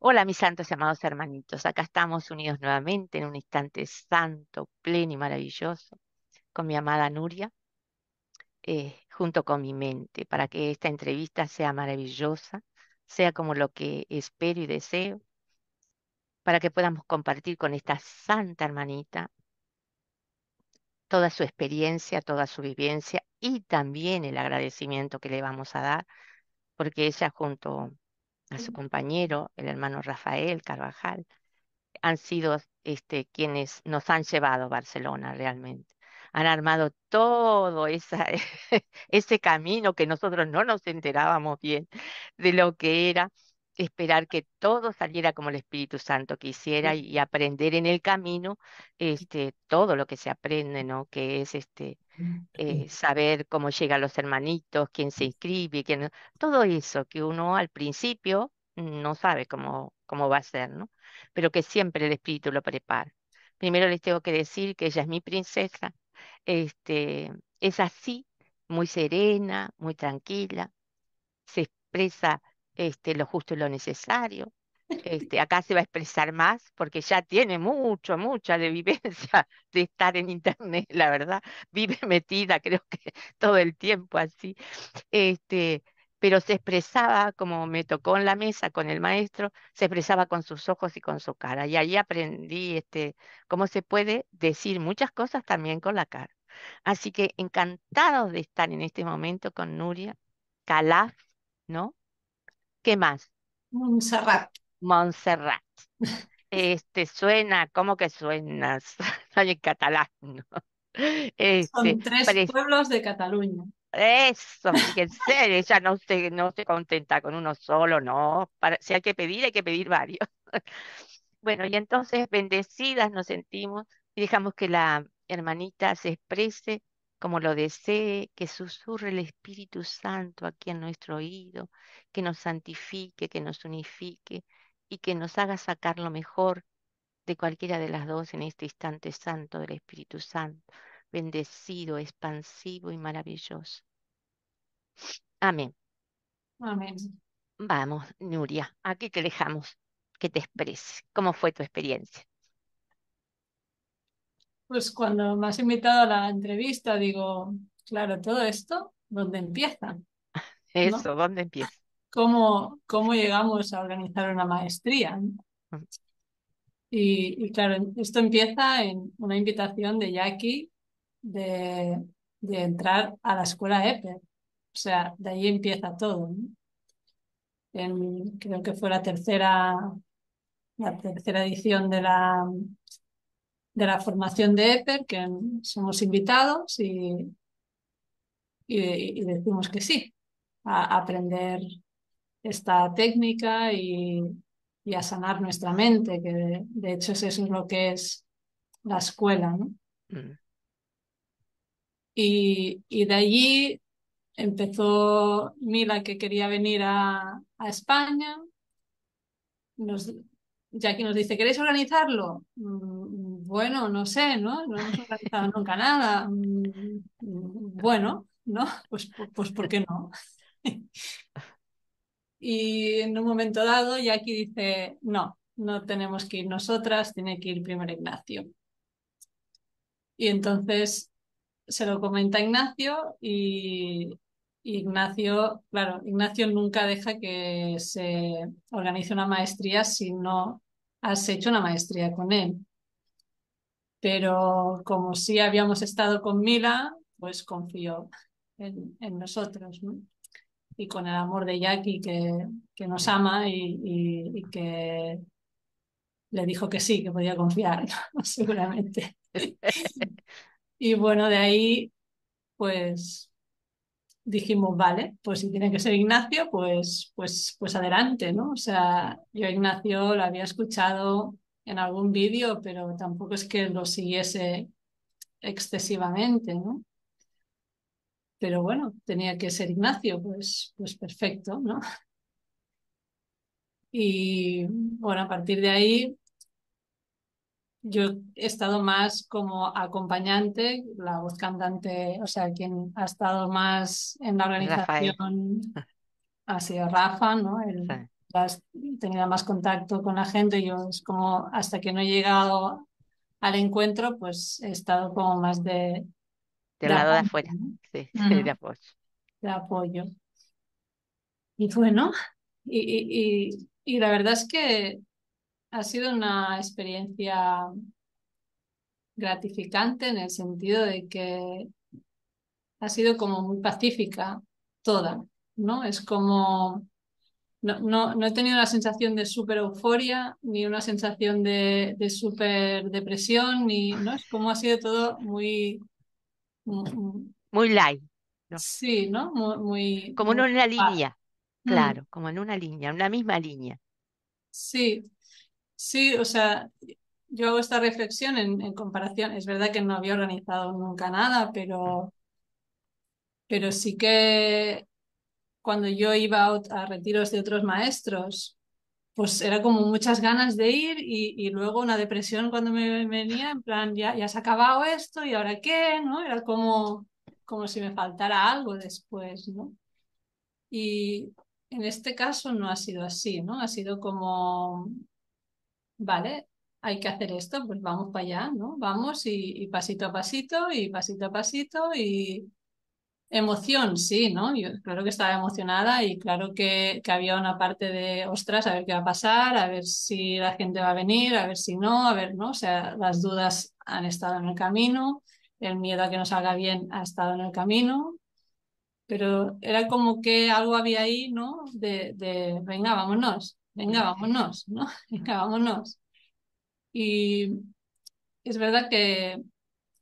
Hola, mis santos y amados hermanitos. Acá estamos unidos nuevamente en un instante santo, pleno y maravilloso con mi amada Nuria, eh, junto con mi mente, para que esta entrevista sea maravillosa, sea como lo que espero y deseo, para que podamos compartir con esta santa hermanita toda su experiencia, toda su vivencia y también el agradecimiento que le vamos a dar, porque ella junto a su compañero, el hermano Rafael Carvajal, han sido este, quienes nos han llevado a Barcelona realmente. Han armado todo esa, ese camino que nosotros no nos enterábamos bien de lo que era esperar que todo saliera como el Espíritu Santo quisiera y, aprender en el camino este, todo lo que se aprende, ¿no? Que es este, mm, eh, saber cómo llegan los hermanitos, quién se inscribe, quién, todo eso que uno al principio no sabe cómo, cómo va a ser, ¿no? Pero que siempre el Espíritu lo prepara. Primero les tengo que decir que ella es mi princesa, este, es así, muy serena, muy tranquila, se expresa este, lo justo y lo necesario. Este, acá se va a expresar más porque ya tiene mucho, mucha de vivencia de estar en internet, la verdad, vive metida creo que todo el tiempo así. Este, pero se expresaba, como me tocó en la mesa con el maestro, se expresaba con sus ojos y con su cara. Y ahí aprendí este, cómo se puede decir muchas cosas también con la cara. Así que encantados de estar en este momento con Nuria, Calaf, ¿no? ¿Qué más? Montserrat. Montserrat. Este suena, ¿cómo que suenas? Soy en catalán. Este, Son tres pueblos de Cataluña. Eso, fíjense, ella no se, no se contenta con uno solo, no. si hay que pedir, hay que pedir varios. Bueno, y entonces bendecidas nos sentimos y dejamos que la hermanita se exprese como lo desee, que susurre el Espíritu Santo aquí en nuestro oído, que nos santifique, que nos unifique y que nos haga sacar lo mejor de cualquiera de las dos en este instante santo del Espíritu Santo, bendecido, expansivo y maravilloso. Amén. Amén. Vamos, Nuria, aquí te dejamos que te exprese. cómo fue tu experiencia pues cuando me has invitado a la entrevista, digo, claro, todo esto, ¿dónde empieza? Eso, ¿dónde empieza? ¿Cómo, ¿Cómo llegamos a organizar una maestría? Y, claro, esto empieza en una invitación de Jackie de, de entrar a la escuela EPE. E. O sea, de ahí empieza todo. En, creo que fue la tercera, la tercera edición de la de la formación de EPER, que somos invitados y, y, decimos que sí, a, aprender esta técnica y, a sanar nuestra mente, que de, hecho eso es lo que es la escuela. Mm. Y, de allí empezó Mila que quería venir a, España. Nos, Jackie nos dice, ¿queréis organizarlo? Mm, bueno, no sé, ¿no? No hemos organizado nunca nada. Mm, mm, bueno, ¿no? Pues, pues ¿por qué no? Y en un momento dado, Jackie dice, no, no tenemos que ir nosotras, tiene que ir primero Ignacio. Y entonces se lo comenta Ignacio y, Ignacio, claro, Ignacio nunca deja que se organice una maestría si no has hecho una maestría con él pero como sí habíamos estado con Mila, pues confío en, nosotros y con el amor de Jackie que, que nos ama y, que le dijo que sí, que podía confiar, seguramente. y bueno, de ahí pues dijimos, vale, pues si tiene que ser Ignacio, pues, pues, pues adelante, ¿no? O sea, yo Ignacio lo había escuchado en algún vídeo, pero tampoco es que lo siguiese excesivamente, ¿no? Pero bueno, tenía que ser Ignacio, pues, pues perfecto, ¿no? Y bueno, a partir de ahí yo he estado más como acompañante, la voz cantante, o sea, quien ha estado más en la organización ha sido Rafa, ¿no? He tenido más contacto con la gente. y Yo es como hasta que no he llegado al encuentro, pues he estado como más de... de lado de afuera, sí, de apoyo. De apoyo. Y bueno, y, y, y la verdad es que ha sido una experiencia gratificante en el sentido de que ha sido como muy pacífica toda, ¿no? Es como no, he tenido una sensación de súper euforia, ni una sensación de, de súper depresión, ni, ¿no? Es como ha sido todo muy... Muy, light. Sí, ¿no? Muy... muy como en una línea, mm. claro, como en una línea, una misma línea. Sí, sí, o sea, yo hago esta reflexión en, en comparación, es verdad que no había organizado nunca nada, pero, pero sí que cuando yo iba a retiros de otros maestros, pues era como muchas ganas de ir y, luego una depresión cuando me, venía, en plan, ya, ya se ha acabado esto y ahora qué, ¿no? Era como, como si me faltara algo después, ¿no? Y en este caso no ha sido así, ¿no? Ha sido como, vale, hay que hacer esto, pues vamos para allá, ¿no? Vamos y pasito a pasito y pasito a pasito y, Emoción, sí, ¿no? Yo claro que estaba emocionada y claro que, había una parte de, ostras, a ver qué va a pasar, a ver si la gente va a venir, a ver si no, a ver, ¿no? O sea, las dudas han estado en el camino, el miedo a que no salga bien ha estado en el camino, pero era como que algo había ahí, ¿no? De, de venga, vámonos, venga, vámonos, ¿no? Venga, vámonos. Y es verdad que,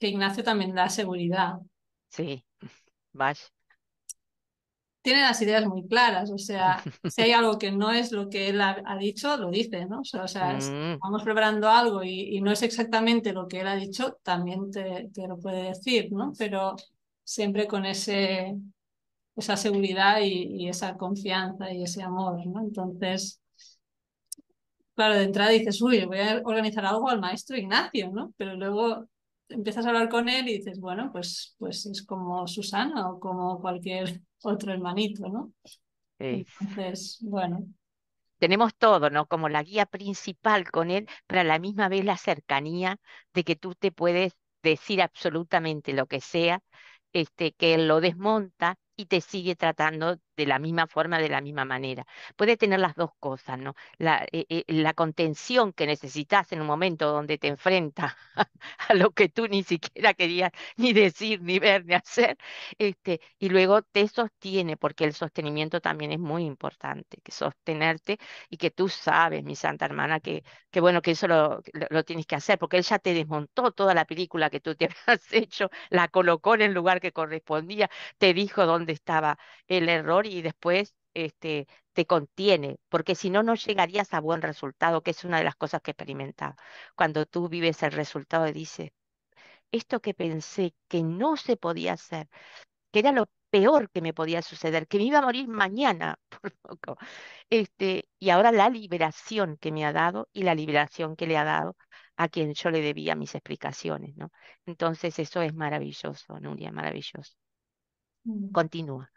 que Ignacio también da seguridad. Sí. Tiene las ideas muy claras, o sea, si hay algo que no es lo que él ha, dicho, lo dice, ¿no? O sea, o mm. vamos preparando algo y, no es exactamente lo que él ha dicho, también te, lo puede decir, ¿no? Pero siempre con ese, esa seguridad y, y, esa confianza y ese amor, ¿no? Entonces, claro, de entrada dices, uy, voy a organizar algo al maestro Ignacio, ¿no? Pero luego empiezas a hablar con él y dices, bueno, pues, pues es como Susana o como cualquier otro hermanito, ¿no? Entonces, bueno. Tenemos todo, ¿no? Como la guía principal con él, pero a la misma vez la cercanía de que tú te puedes decir absolutamente lo que sea, este, que él lo desmonta y te sigue tratando de la misma forma, de la misma manera. ...puedes tener las dos cosas, ¿no? Eh, eh, la, contención que necesitas en un momento donde te enfrentas a lo que tú ni siquiera querías ni decir, ni ver, ni hacer, este, y luego te sostiene, porque el sostenimiento también es muy importante, que sostenerte y que tú sabes, mi santa hermana, que, que bueno, que eso lo, lo tienes que hacer, porque él ya te desmontó toda la película que tú te habías hecho, la colocó en el lugar que correspondía, te dijo dónde estaba el error y después este, te contiene, porque si no, no llegarías a buen resultado, que es una de las cosas que he experimentado. Cuando tú vives el resultado y dices, esto que pensé que no se podía hacer, que era lo peor que me podía suceder, que me iba a morir mañana por poco. Este, y ahora la liberación que me ha dado y la liberación que le ha dado a quien yo le debía mis explicaciones, ¿no? Entonces eso es maravilloso, Nuria, maravilloso. Mm. Continúa.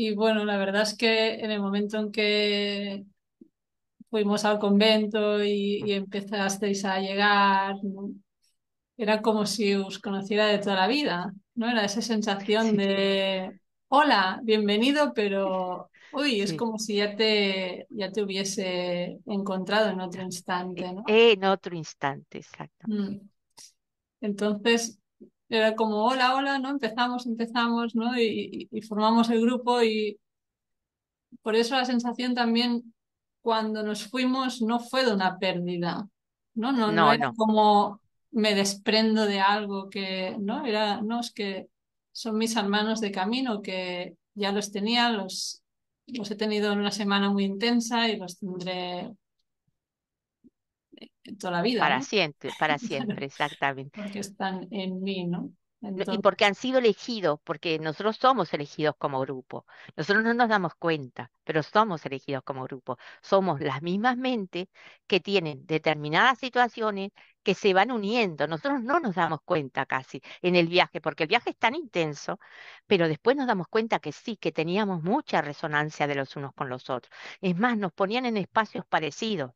Y bueno, la verdad es que en el momento en que fuimos al convento y, empezasteis a llegar, era como si os conociera de toda la vida, ¿no? Era esa sensación de, hola, bienvenido, pero, uy, es como si ya te, ya te hubiese encontrado en otro instante, ¿no? En otro instante, exacto. Mm. Entonces, era como, hola, hola, ¿no? Empezamos, empezamos, ¿no? Y, formamos el grupo y por eso la sensación también cuando nos fuimos no fue de una pérdida, ¿no? No, no, era como me desprendo de algo que, ¿no? Era, no, es que son mis hermanos de camino que ya los tenía, los, los he tenido en una semana muy intensa y los tendré toda la vida. Para siempre, para siempre, exactamente. Porque están en mí, ¿no? Y porque han sido elegidos, porque nosotros somos elegidos como grupo. Nosotros no nos damos cuenta, pero somos elegidos como grupo. Somos las mismas mentes que tienen determinadas situaciones que se van uniendo. Nosotros no nos damos cuenta casi en el viaje, porque el viaje es tan intenso, pero después nos damos cuenta que sí, que teníamos mucha resonancia de los unos con los otros. Es más, nos ponían en espacios parecidos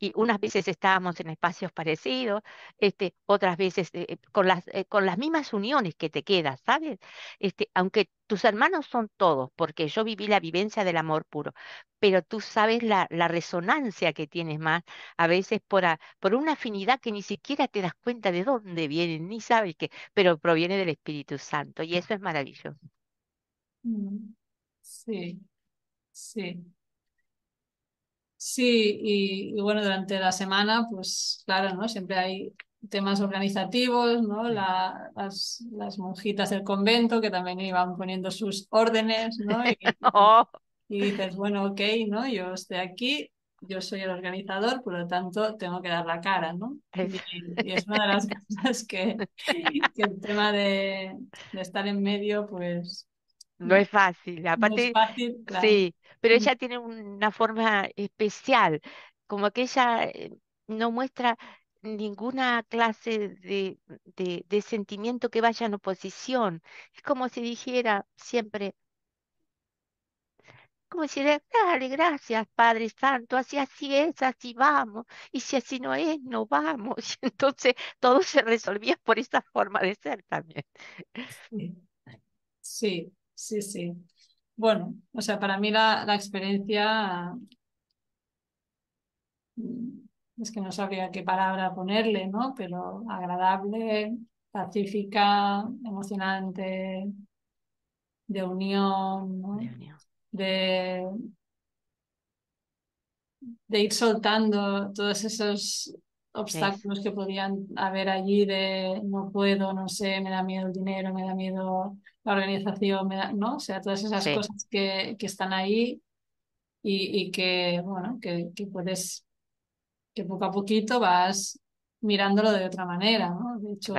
y unas veces estábamos en espacios parecidos, este, otras veces eh, con, las, eh, con las mismas uniones que te quedas, ¿sabes? Este, aunque tus hermanos son todos, porque yo viví la vivencia del amor puro, pero tú sabes la, la resonancia que tienes más, a veces por, por una afinidad que ni siquiera te das cuenta de dónde viene, ni sabes qué, pero proviene del Espíritu Santo, y eso es maravilloso. Mm, sí, sí. Sí, y, bueno, durante la semana, pues claro, ¿no? Siempre hay temas organizativos, ¿no? La, las, las, monjitas del convento que también iban poniendo sus órdenes, ¿no? Oh. Y, dices, bueno, ok, ¿no? Yo estoy aquí, yo soy el organizador, por lo tanto tengo que dar la cara, ¿no? Y, es una de las cosas que, el tema de, estar en medio, pues Mm. No es fácil, aparte, sí, pero mm. ella tiene una forma especial, como que ella eh, no muestra ninguna clase de, de, sentimiento que vaya en oposición. Es como si dijera siempre, como si dijera, dale, gracias, Padre Santo, así así es, así vamos, y si así no es, no vamos. Entonces todo se resolvía por esa forma de ser también. Sí, Sí, sí. Bueno, o sea, para mí la, experiencia mm, es que no sabía qué palabra ponerle, ¿no? Pero agradable, pacífica, emocionante, de unión, De, unión. de, de ir soltando todos esos obstáculos que podían haber allí de no puedo, no sé, me da miedo el dinero, me da miedo la organización, me da, ¿no? O sea, todas esas cosas que, que, están ahí y, y que, bueno, que, que, puedes, que poco a poquito vas mirándolo de otra manera, ¿no? De hecho,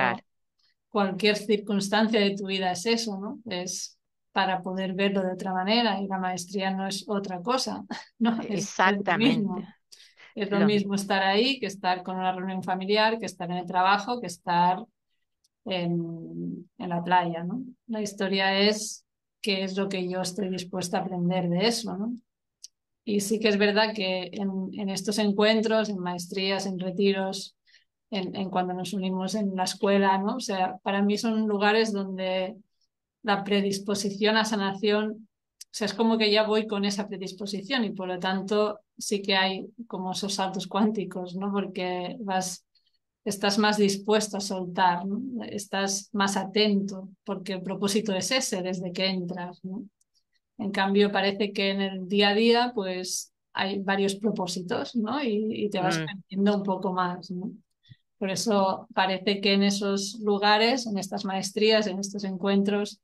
cualquier circunstancia de tu vida es eso, ¿no? Es para poder verlo de otra manera y la maestría no es otra cosa, ¿no? Es Exactamente. Es lo mismo estar ahí que estar con una reunión familiar, que estar en el trabajo, que estar en, la playa, ¿no? La historia es qué es lo que yo estoy dispuesta a aprender de eso, ¿no? Y sí que es verdad que en, estos encuentros, en maestrías, en retiros, en, en, cuando nos unimos en la escuela, ¿no? O sea, para mí son lugares donde la predisposición a sanación o sea, es como que ya voy con esa predisposición y por lo tanto sí que hay como esos saltos cuánticos, ¿no? Porque vas, estás más dispuesto a soltar, estás más atento, porque el propósito es ese desde que entras, ¿no? En cambio, parece que en el día a día, pues hay varios propósitos, ¿no? Y, te vas mm. perdiendo un poco más, ¿no? Por eso parece que en esos lugares, en estas maestrías, en estos encuentros,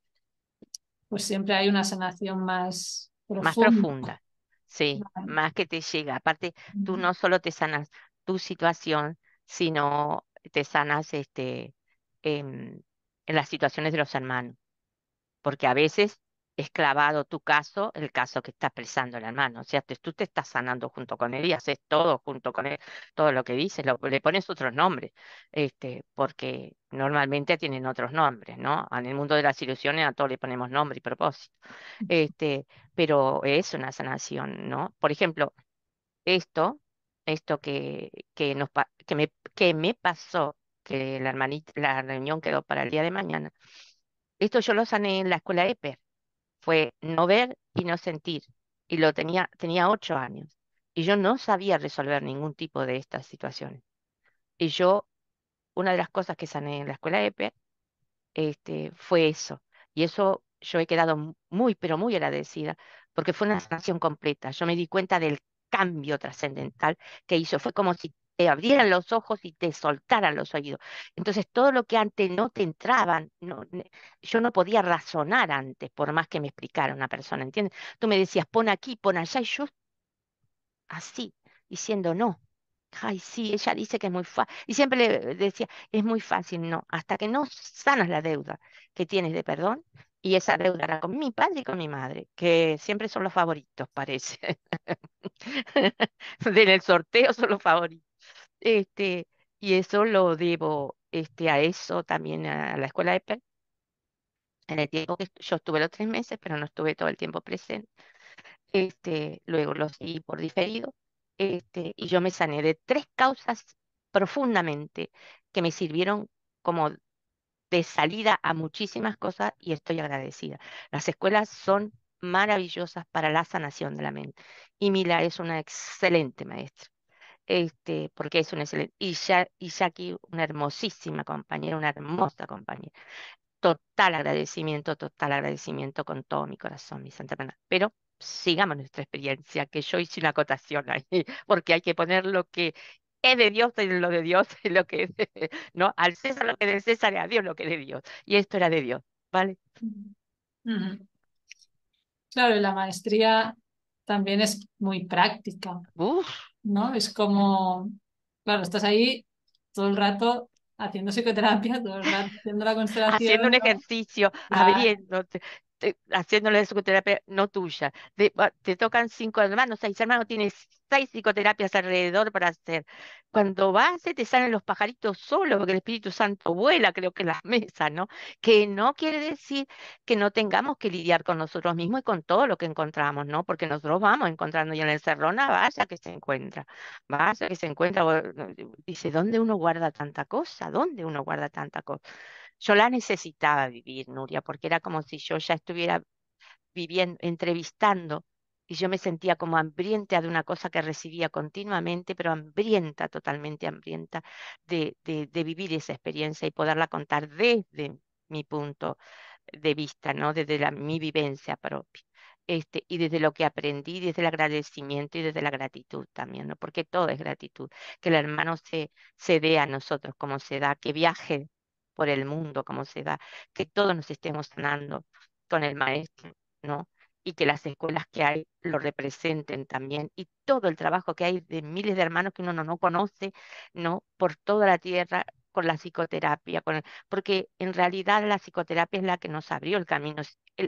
pues siempre hay una sanación más profunda. Más profunda, sí, más que te llega. Aparte, tú no solo te sanas tu situación, sino te sanas este, en las situaciones de los hermanos. Porque a veces es clavado tu caso, el caso que está expresando el hermano. O sea, tú te estás sanando junto con él y haces todo junto con él, todo lo que dices, le pones otros nombres, este, porque normalmente tienen otros nombres, ¿no? En el mundo de las ilusiones a todos le ponemos nombre y propósito. Este, pero es una sanación, ¿no? Por ejemplo, esto, esto que, que, nos, que, me, que me pasó, que la, la reunión quedó para el día de mañana, esto yo lo sané en la escuela EPER fue no ver y no sentir. Y lo tenía, tenía ocho años. Y yo no sabía resolver ningún tipo de estas situaciones. Y yo, una de las cosas que sané en la escuela EPE este, fue eso. Y eso yo he quedado muy, pero muy agradecida, porque fue una ah. sanación completa. Yo me di cuenta del cambio trascendental que hizo. Fue como si te abrieran los ojos y te soltaran los oídos. Entonces, todo lo que antes no te entraban, yo no podía razonar antes, por más que me explicara una persona, ¿entiendes? Tú me decías, pon aquí, pon allá, y yo así, diciendo no. Ay, sí, ella dice que es muy fácil. Y siempre le decía, es muy fácil, no, hasta que no sanas la deuda que tienes de perdón, y esa deuda era con mi padre y con mi madre, que siempre son los favoritos, parece. en el sorteo son los favoritos. Este, y eso lo debo este, a eso también, a la escuela de PEN. En el tiempo que yo estuve los tres meses, pero no estuve todo el tiempo presente. Este, luego lo seguí por diferido. Este, y yo me sané de tres causas profundamente que me sirvieron como de salida a muchísimas cosas y estoy agradecida. Las escuelas son maravillosas para la sanación de la mente y Mila es una excelente maestra este, porque es una excelente, y, ya, y Jackie, una hermosísima compañera, una hermosa compañera. Total agradecimiento, total agradecimiento con todo mi corazón, mi Santa hermana, Pero sigamos nuestra experiencia, que yo hice una acotación ahí, porque hay que poner lo que es de Dios, en lo de Dios, lo que es ¿no? Al César lo que es de César y a Dios lo que es de Dios. Y esto era de Dios, ¿vale? Claro, la maestría también es muy práctica. ¿no? Es como, claro, estás ahí todo el rato haciendo psicoterapia, todo el rato haciendo la constelación. Haciendo un ejercicio, ¿no? abriéndote, eh, haciéndole psicoterapia no tuya. Te, te tocan cinco hermanos, seis hermanos, tienes hay psicoterapias alrededor para hacer. Cuando vas, te salen los pajaritos solos, porque el Espíritu Santo vuela, creo que en las mesas, ¿no? Que no quiere decir que no tengamos que lidiar con nosotros mismos y con todo lo que encontramos, ¿no? Porque nosotros vamos encontrando, y en el cerrón, vaya que se encuentra, vaya que se encuentra, eh, dice, ¿dónde uno guarda tanta cosa? ¿Dónde uno guarda tanta cosa? Yo la necesitaba vivir, Nuria, porque era como si yo ya estuviera viviendo, entrevistando y yo me sentía como hambrienta de una cosa que recibía continuamente, pero hambrienta, totalmente hambrienta, de, de, vivir esa experiencia y poderla contar desde mi punto de vista, ¿no? desde la, mi vivencia propia. Este, y desde lo que aprendí, desde el agradecimiento y desde la gratitud también, ¿no? porque todo es gratitud, que el hermano se, se dé a nosotros como se da, que viaje por el mundo como se da, que todos nos estemos sanando con el maestro, ¿no? y que las escuelas que hay lo representen también y todo el trabajo que hay de miles de hermanos que uno no, conoce, ¿no? Por toda la tierra, con la psicoterapia, porque en realidad la psicoterapia es la que nos abrió el camino.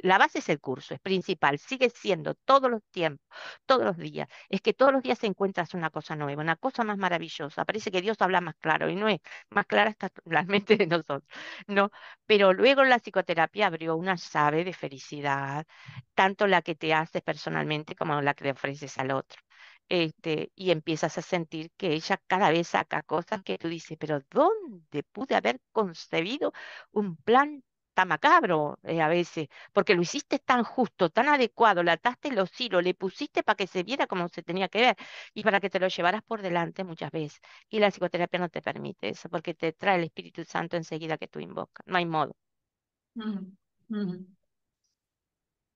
La base es el curso, es principal, sigue siendo todos los tiempos, todos los días. Es que todos los días encuentras una cosa nueva, una cosa más maravillosa. Parece que Dios habla más claro y no es más clara hasta la mente de nosotros, ¿no? Pero luego la psicoterapia abrió una llave de felicidad, tanto la que te haces personalmente como la que le ofreces al otro este, y empiezas a sentir que ella cada vez saca cosas que tú dices, pero ¿dónde pude haber concebido un plan tan macabro eh, a veces? Porque lo hiciste tan justo, tan adecuado, la ataste los hilos, le pusiste para que se viera como se tenía que ver y para que te lo llevaras por delante muchas veces. Y la psicoterapia no te permite eso, porque te trae el Espíritu Santo enseguida que tú invocas, no hay modo.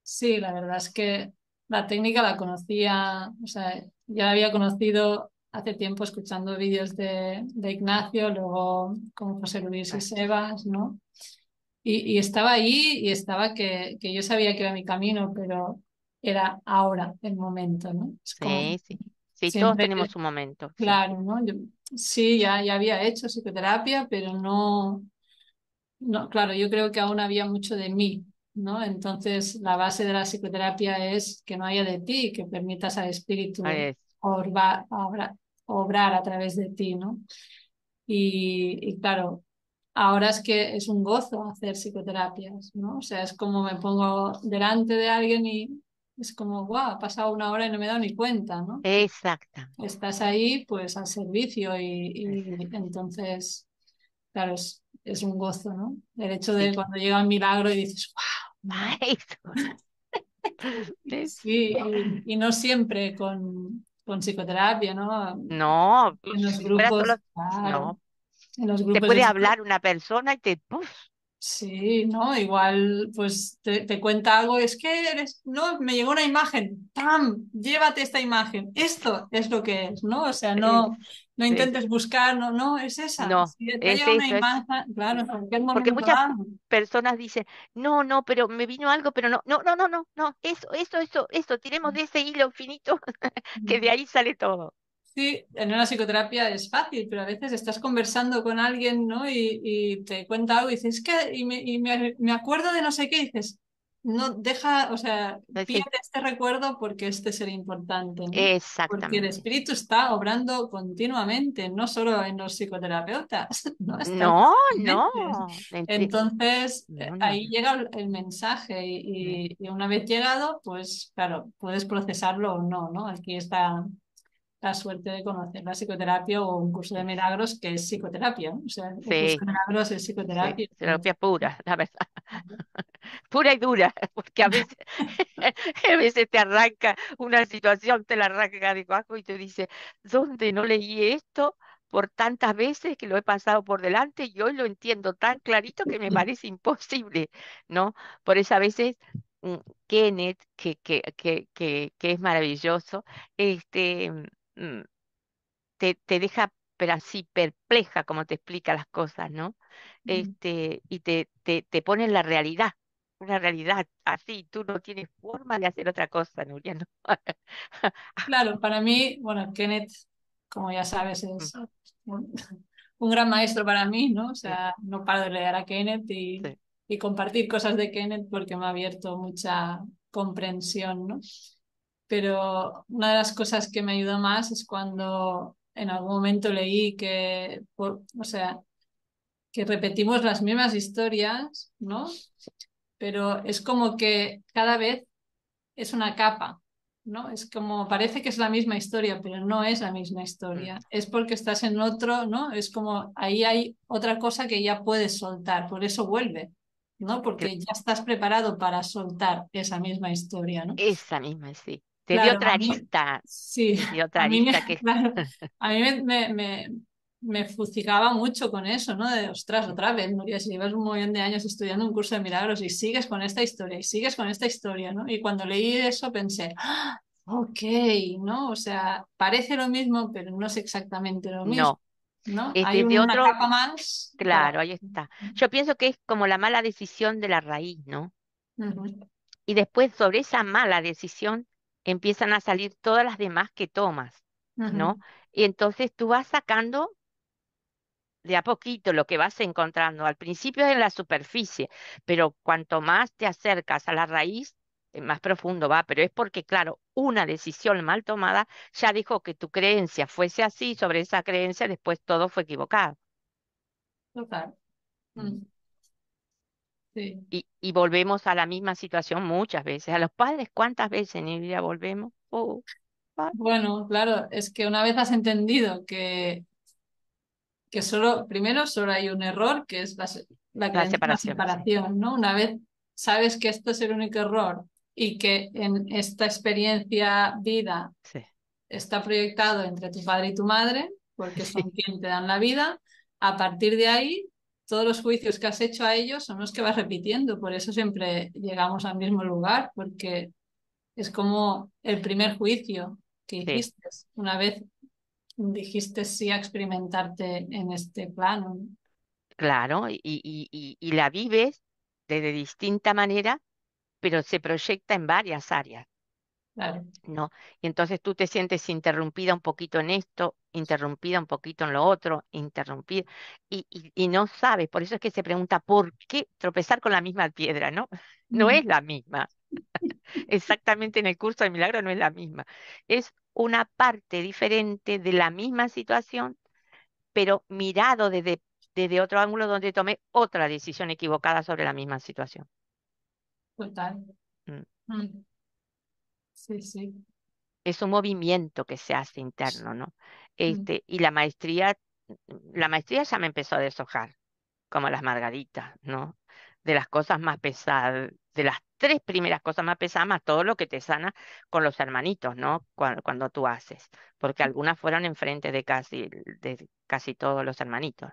Sí, la verdad es que la técnica la conocía, o sea, ya la había conocido hace tiempo escuchando vídeos de, Ignacio, luego con José Luis y Sebas, ¿no? Y, estaba ahí y estaba que, que, yo sabía que era mi camino, pero era ahora el momento, ¿no? sí, sí. Sí, todos tenemos un momento. Claro, ¿no? sí, ya, ya había hecho psicoterapia, pero no, no, claro, yo creo que aún había mucho de mí ¿no? Entonces, la base de la psicoterapia es que no haya de ti, que permitas al espíritu obra, obrar a través de ti, ¿no? Y, claro, ahora es que es un gozo hacer psicoterapias, ¿no? O sea, es como me pongo delante de alguien y es como, guau ha pasado una hora y no me he dado ni cuenta, ¿no? Exacto. Estás ahí, pues, al servicio y, y entonces, claro, es, es un gozo, ¿no? El hecho de cuando llega un milagro y dices, wow, maestro Sí, y, no siempre con, con psicoterapia, ¿no? No, en los grupos, no. En los grupos te puede hablar una persona y te, ¡puf! Sí, ¿no? Igual, pues te, cuenta algo, es que eres, no, me llegó una imagen, ¡tam! Llévate esta imagen, esto es lo que es, ¿no? O sea, no, no intentes buscar, no, no, es esa. No, una imagen, claro, Porque muchas ¡ah! personas dicen, no, no, pero me vino algo, pero no, no, no, no, no, no, eso, eso, eso, eso, tiremos mm. de ese hilo finito, que de mm. ahí sale todo. Sí, en una psicoterapia es fácil, pero a veces estás conversando con alguien, ¿no? Y, y te cuenta algo y dices, que, y, me, y me, acuerdo de no sé qué, dices, no, deja, o sea, pierde este recuerdo porque este sería importante. ¿no? Porque el espíritu está obrando continuamente, no solo en los psicoterapeutas. No, no, Entonces, ahí llega el mensaje y, y una vez llegado, pues claro, puedes procesarlo o no, ¿no? Aquí está la suerte de conocer la psicoterapia o un curso de milagros que es psicoterapia. O sea, milagros es psicoterapia. pura, la verdad. pura y dura, porque a veces, a veces te arranca una situación, te la arranca de abajo y te dice, ¿dónde no leí esto? por tantas veces que lo he pasado por delante y hoy lo entiendo tan clarito que me parece imposible, ¿no? Por eso a veces mm, Kenneth, que, que, que, que, es maravilloso, este, Mm, te, te, deja pero así perpleja como te explica las cosas, ¿no? Este, y te, te, te pone en la realidad, una realidad así, tú no tienes forma de hacer otra cosa, Nuria, ¿no? claro, para mí, bueno, Kenneth, como ya sabes, mm. es un, gran maestro para mí, ¿no? O sea, no paro de leer a Kenneth y, y compartir cosas de Kenneth porque me ha abierto mucha comprensión, ¿no? pero una de las cosas que me ayudó más es cuando en algún momento leí que, por, o sea, que repetimos las mismas historias, ¿no? Pero es como que cada vez es una capa, ¿no? Es como, parece que es la misma historia, pero no es la misma historia. Mm. Es porque estás en otro, ¿no? Es como, ahí hay otra cosa que ya puedes soltar, por eso vuelve, ¿no? Porque ya estás preparado para soltar esa misma historia, ¿no? Esa misma, sí de otra arista. Sí. otra a, mí a mí me, me, me, mucho con eso, ¿no? De, ostras, otra vez, Nuria, si llevas un millón de años estudiando un curso de milagros y sigues con esta historia, y sigues con esta historia, ¿no? Y cuando leí eso pensé, ¡Ah! ok, ¿no? O sea, parece lo mismo, pero no es exactamente lo mismo. No. hay una capa más. Claro, ahí está. Yo pienso que es como la mala decisión de la raíz, ¿no? Y después sobre esa mala decisión empiezan a salir todas las demás que tomas, ¿no? Y entonces tú vas sacando de a poquito lo que vas encontrando. Al principio es en la superficie, pero cuanto más te acercas a la raíz, eh, más profundo va, pero es porque, claro, una decisión mal tomada ya dijo que tu creencia fuese así, sobre esa creencia después todo fue equivocado. Total. Mm. Mm. Y, y, volvemos a la misma situación muchas veces. A los padres, ¿cuántas veces en el vida volvemos? Oh, bueno, claro, es que una vez has entendido que, que solo, primero solo hay un error, que es la, la, separación, ¿no? Una vez sabes que esto es el único error y que en esta experiencia vida está proyectado entre tu padre y tu madre, porque son quien te dan la vida, a partir de ahí todos los juicios que has hecho a ellos son los que vas repitiendo, por eso siempre llegamos al mismo lugar, porque es como el primer juicio que hiciste. Una vez dijiste sí a experimentarte en este plano. Claro, y, la vives de distinta manera, pero se proyecta en varias áreas. No. Y entonces tú te sientes interrumpida un poquito en esto, interrumpida un poquito en lo otro, interrumpida, y, y, no sabes. Por eso es que se pregunta, ¿por qué tropezar con la misma piedra? No, no es la misma. Exactamente en el curso de milagro no es la misma. Es una parte diferente de la misma situación, pero mirado desde, desde otro ángulo donde tomé otra decisión equivocada sobre la misma situación. Total. Mm. Mm. Es un movimiento que se hace interno, ¿no? Mm. Este, y la maestría, mm, la maestría ya me empezó a deshojar, como las margaritas, ¿no? De las cosas más pesadas, de las tres primeras cosas más pesadas, más todo lo que te sana con los hermanitos, ¿no? Cuando, cuando tú haces, porque mm. algunas fueron enfrente de casi, de casi todos los hermanitos.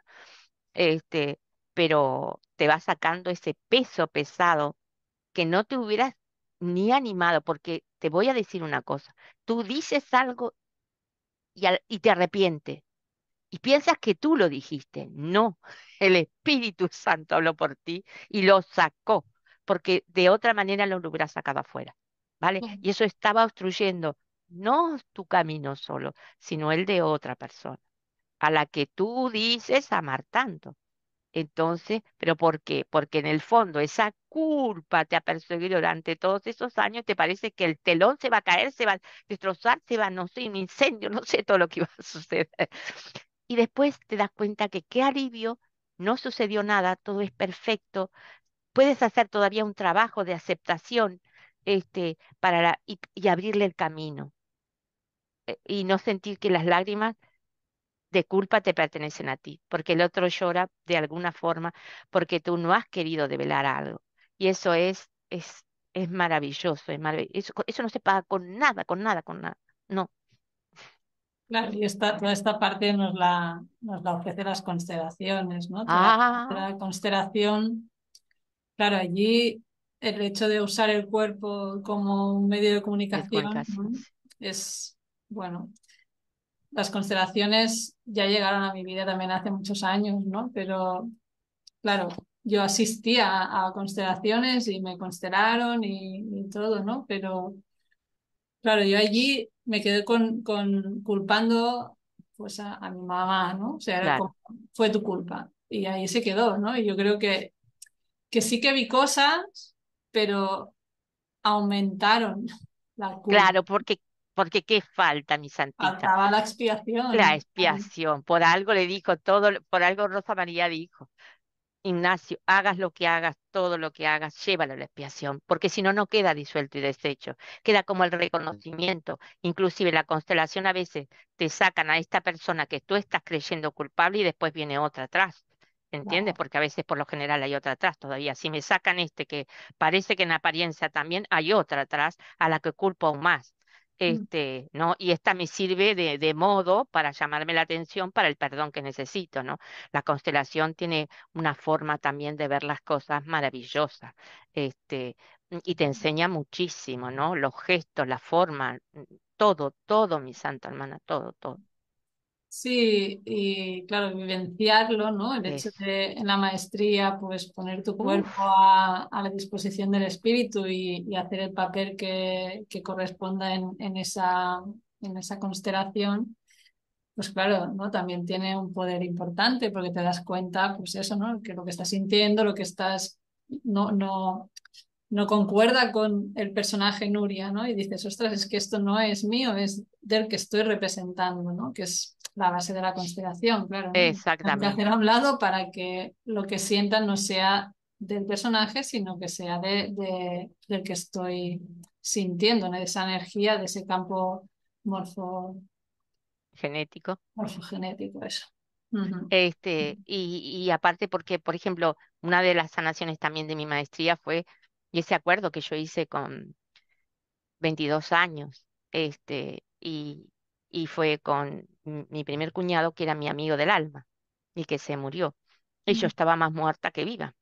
Este, pero te va sacando ese peso pesado que no te hubieras ni animado, porque te voy a decir una cosa, tú dices algo y, y te arrepientes y piensas que tú lo dijiste, no, el Espíritu Santo habló por ti y lo sacó, porque de otra manera lo hubiera sacado afuera, ¿vale? Y eso estaba obstruyendo no tu camino solo, sino el de otra persona, a la que tú dices amar tanto. Entonces, ¿pero por qué? Porque en el fondo esa culpa te ha perseguido durante todos esos años, te parece que el telón se va a caer, se va a destrozar, se va, a, no sé, un incendio, no sé todo lo que iba a suceder. Y después te das cuenta que qué alivio, no sucedió nada, todo es perfecto, puedes hacer todavía un trabajo de aceptación este, para y abrirle el camino eh, y no sentir que las lágrimas de culpa te pertenecen a ti, porque el otro llora de alguna forma porque tú no has querido develar algo. Y eso es, es, es maravilloso, Eso, no se paga con nada, con nada, con nada. No. Claro, y esta, toda esta parte nos la, nos la ofrece las constelaciones, ¿no? la ah. constelación, claro, allí el hecho de usar el cuerpo como un medio de comunicación, es, bueno, las constelaciones ya llegaron a mi vida también hace muchos años, ¿no? Pero claro, yo asistía a, constelaciones y me constelaron y, todo, ¿no? Pero claro, yo allí me quedé con, culpando pues a, mi mamá, ¿no? O sea, fue tu culpa. Y ahí se quedó, ¿no? Y yo creo que, que sí que vi cosas, pero aumentaron la culpa. Claro, porque porque qué falta, mi santita. Faltaba la expiación. La expiación, por algo le dijo todo, por algo Rosa María dijo, Ignacio, hagas lo que hagas, todo lo que hagas, llévalo a la expiación, porque si no, no queda disuelto y deshecho, queda como el reconocimiento. Inclusive la constelación a veces te sacan a esta persona que tú estás creyendo culpable y después viene otra atrás. ¿Entiendes? Porque a veces por lo general hay otra atrás todavía. Si me sacan este que parece que en apariencia también hay otra atrás a la que culpo aún más. Mm. Este, ¿no? Y esta me sirve de, modo para llamarme la atención para el perdón que necesito, ¿no? La constelación tiene una forma también de ver las cosas maravillosas este, y te mm. enseña muchísimo, ¿no? Los gestos, la forma, mm, todo, todo, mi santa hermana, todo, todo. Sí, y claro, vivenciarlo, ¿no? El hecho de en la maestría, pues poner tu cuerpo a, a la disposición del espíritu y, hacer el papel que, que corresponda en, en, esa, en esa constelación, pues claro, ¿no? También tiene un poder importante porque te das cuenta, pues eso, ¿no? Que lo que estás sintiendo, lo que estás, no, no, no concuerda con el personaje Nuria, ¿no? Y dices, ostras, es que esto no es mío, es del que estoy representando, ¿no? Que es la base de la constelación, claro. Exactamente. Hay que hacer a un lado para que lo que sientan no sea del personaje, sino que sea de, del que estoy sintiendo, ¿no? de esa energía, de ese campo morfo... Morfogenético, eso. Este, y aparte porque, por ejemplo, una de las sanaciones también de mi maestría fue y ese acuerdo que yo hice con 22 años, este, y, y fue con mi primer cuñado, que era mi amigo del alma, y que se murió. Y yo estaba más muerta que viva.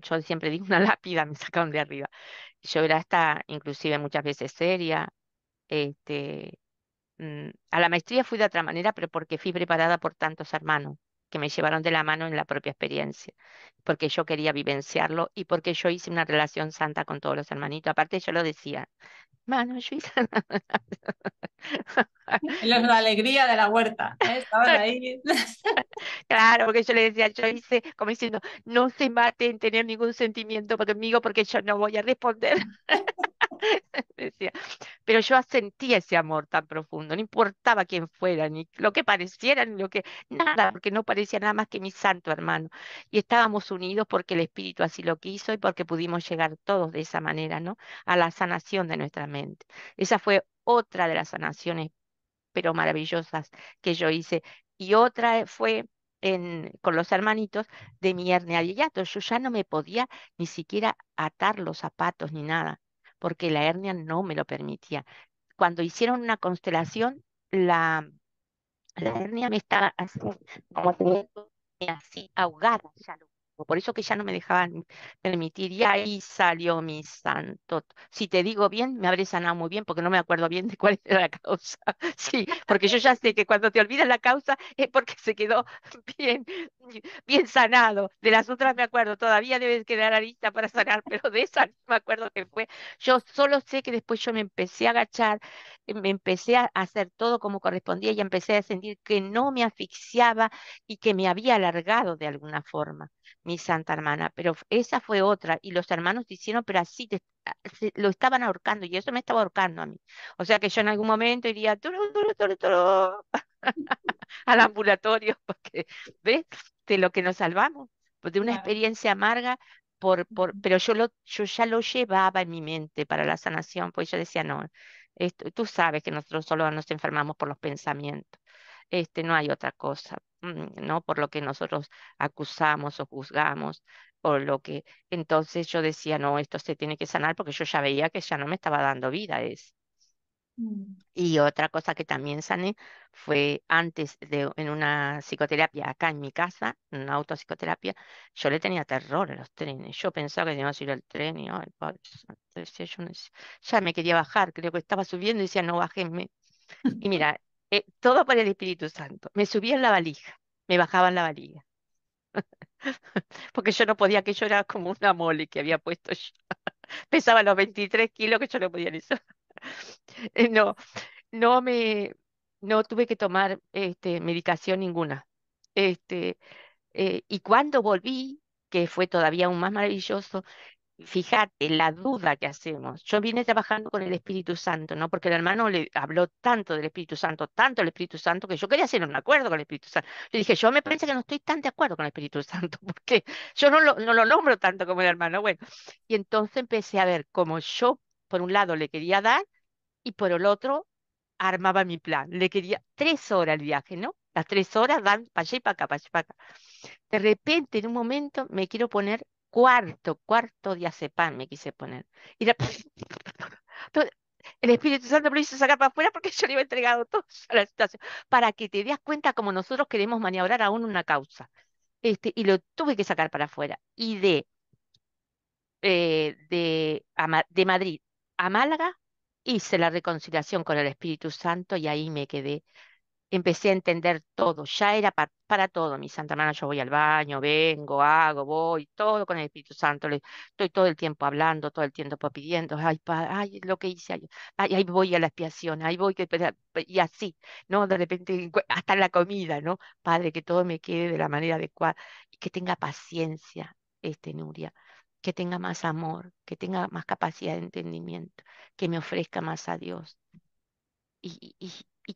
Yo siempre digo una lápida, me sacaron de arriba. Yo era hasta, inclusive muchas veces seria. Este, mm, a la maestría fui de otra manera, pero porque fui preparada por tantos hermanos que me llevaron de la mano en la propia experiencia, porque yo quería vivenciarlo y porque yo hice una relación santa con todos los hermanitos. Aparte yo lo decía, mano, yo hice... la alegría de la huerta, ¿eh? ahí. claro, porque yo le decía, yo hice, como diciendo, no se en tener ningún sentimiento conmigo porque yo no voy a responder. decía. Pero yo sentía ese amor tan profundo, no importaba quién fuera, ni lo que pareciera, ni lo que, nada, porque no parecía nada más que mi santo hermano. Y estábamos unidos porque el Espíritu así lo quiso y porque pudimos llegar todos de esa manera, ¿no? A la sanación de nuestra mente. Esa fue otra de las sanaciones, pero maravillosas que yo hice. Y otra fue en, con los hermanitos de mi hernia de hiato. Yo ya no me podía ni siquiera atar los zapatos ni nada porque la hernia no me lo permitía. Cuando hicieron una constelación, la, la hernia me estaba así, como así ahogada, ya por eso que ya no me dejaban permitir. Y ahí salió mi santo. Si te digo bien, me habré sanado muy bien porque no me acuerdo bien de cuál era la causa. Sí, porque yo ya sé que cuando te olvidas la causa es porque se quedó bien, bien sanado. De las otras me acuerdo, todavía debes quedar arista lista para sanar, pero de esa no me acuerdo que fue. Yo solo sé que después yo me empecé a agachar Em, me empecé a hacer todo como correspondía y empecé a sentir que no me asfixiaba y que me había alargado de alguna forma, mi santa hermana. Pero esa fue otra y los hermanos hicieron, pero así te, ah, lo estaban ahorcando y eso me estaba ahorcando a mí. O sea que yo en algún momento iría al ambulatorio porque, ¿ves? De lo que nos salvamos, pues, de una experiencia amarga por, por, pero yo, lo, yo ya lo llevaba en mi mente para la sanación, pues yo decía, no, este, tú sabes que nosotros solo nos enfermamos por los pensamientos. Este, no hay otra cosa, mm, ¿no? Por lo que nosotros acusamos o juzgamos, por lo que. Entonces yo decía, no, esto se tiene que sanar porque yo ya veía que ya no me estaba dando vida. Es. Mm. Y otra cosa que también sané fue antes de en una psicoterapia acá en mi casa, en una autopsicoterapia, yo le tenía terror a los trenes. Yo pensaba que teníamos que ir al tren y yo ya me quería bajar, creo que estaba subiendo y decía, no bájenme. Y mira, eh, todo por el Espíritu Santo. Me subía en la valija, me bajaba en la valija. Porque yo no podía, que yo era como una mole que había puesto yo. Pesaba los 23 kilos que yo no podía ni Eh, no, no me, no tuve que tomar este, medicación ninguna. Este, eh, y cuando volví, que fue todavía aún más maravilloso, fíjate la duda que hacemos. Yo vine trabajando con el Espíritu Santo, ¿no? Porque el hermano le habló tanto del Espíritu Santo, tanto del Espíritu Santo, que yo quería hacer un acuerdo con el Espíritu Santo. le dije, yo me parece que no estoy tan de acuerdo con el Espíritu Santo, porque yo no lo, no lo nombro tanto como el hermano. Bueno, y entonces empecé a ver como yo por un lado le quería dar y por el otro armaba mi plan. Le quería tres horas el viaje, ¿no? Las tres horas dan para allá y para acá, para allá y para acá. De repente, en un momento, me quiero poner cuarto, cuarto de pan, me quise poner. el Espíritu Santo me lo hizo sacar para afuera porque yo le iba entregado todo a la situación. Para que te des cuenta como nosotros queremos maniobrar aún una causa. Este, y lo tuve que sacar para afuera. Y de, eh, de, de Madrid a Málaga, hice la reconciliación con el Espíritu Santo y ahí me quedé. Empecé a entender todo, ya era para, todo, mi Santa Hermana, yo voy al baño, vengo, hago, voy, todo con el Espíritu Santo, Le, estoy todo el tiempo hablando, todo el tiempo pidiendo, ay, ay lo que hice, ay, ahí voy a la expiación, ahí voy, y así, ¿no? De repente, hasta la comida, ¿no? Padre, que todo me quede de la manera adecuada y que tenga paciencia, este Nuria, que tenga más amor, que tenga más capacidad de entendimiento, que me ofrezca más a Dios y,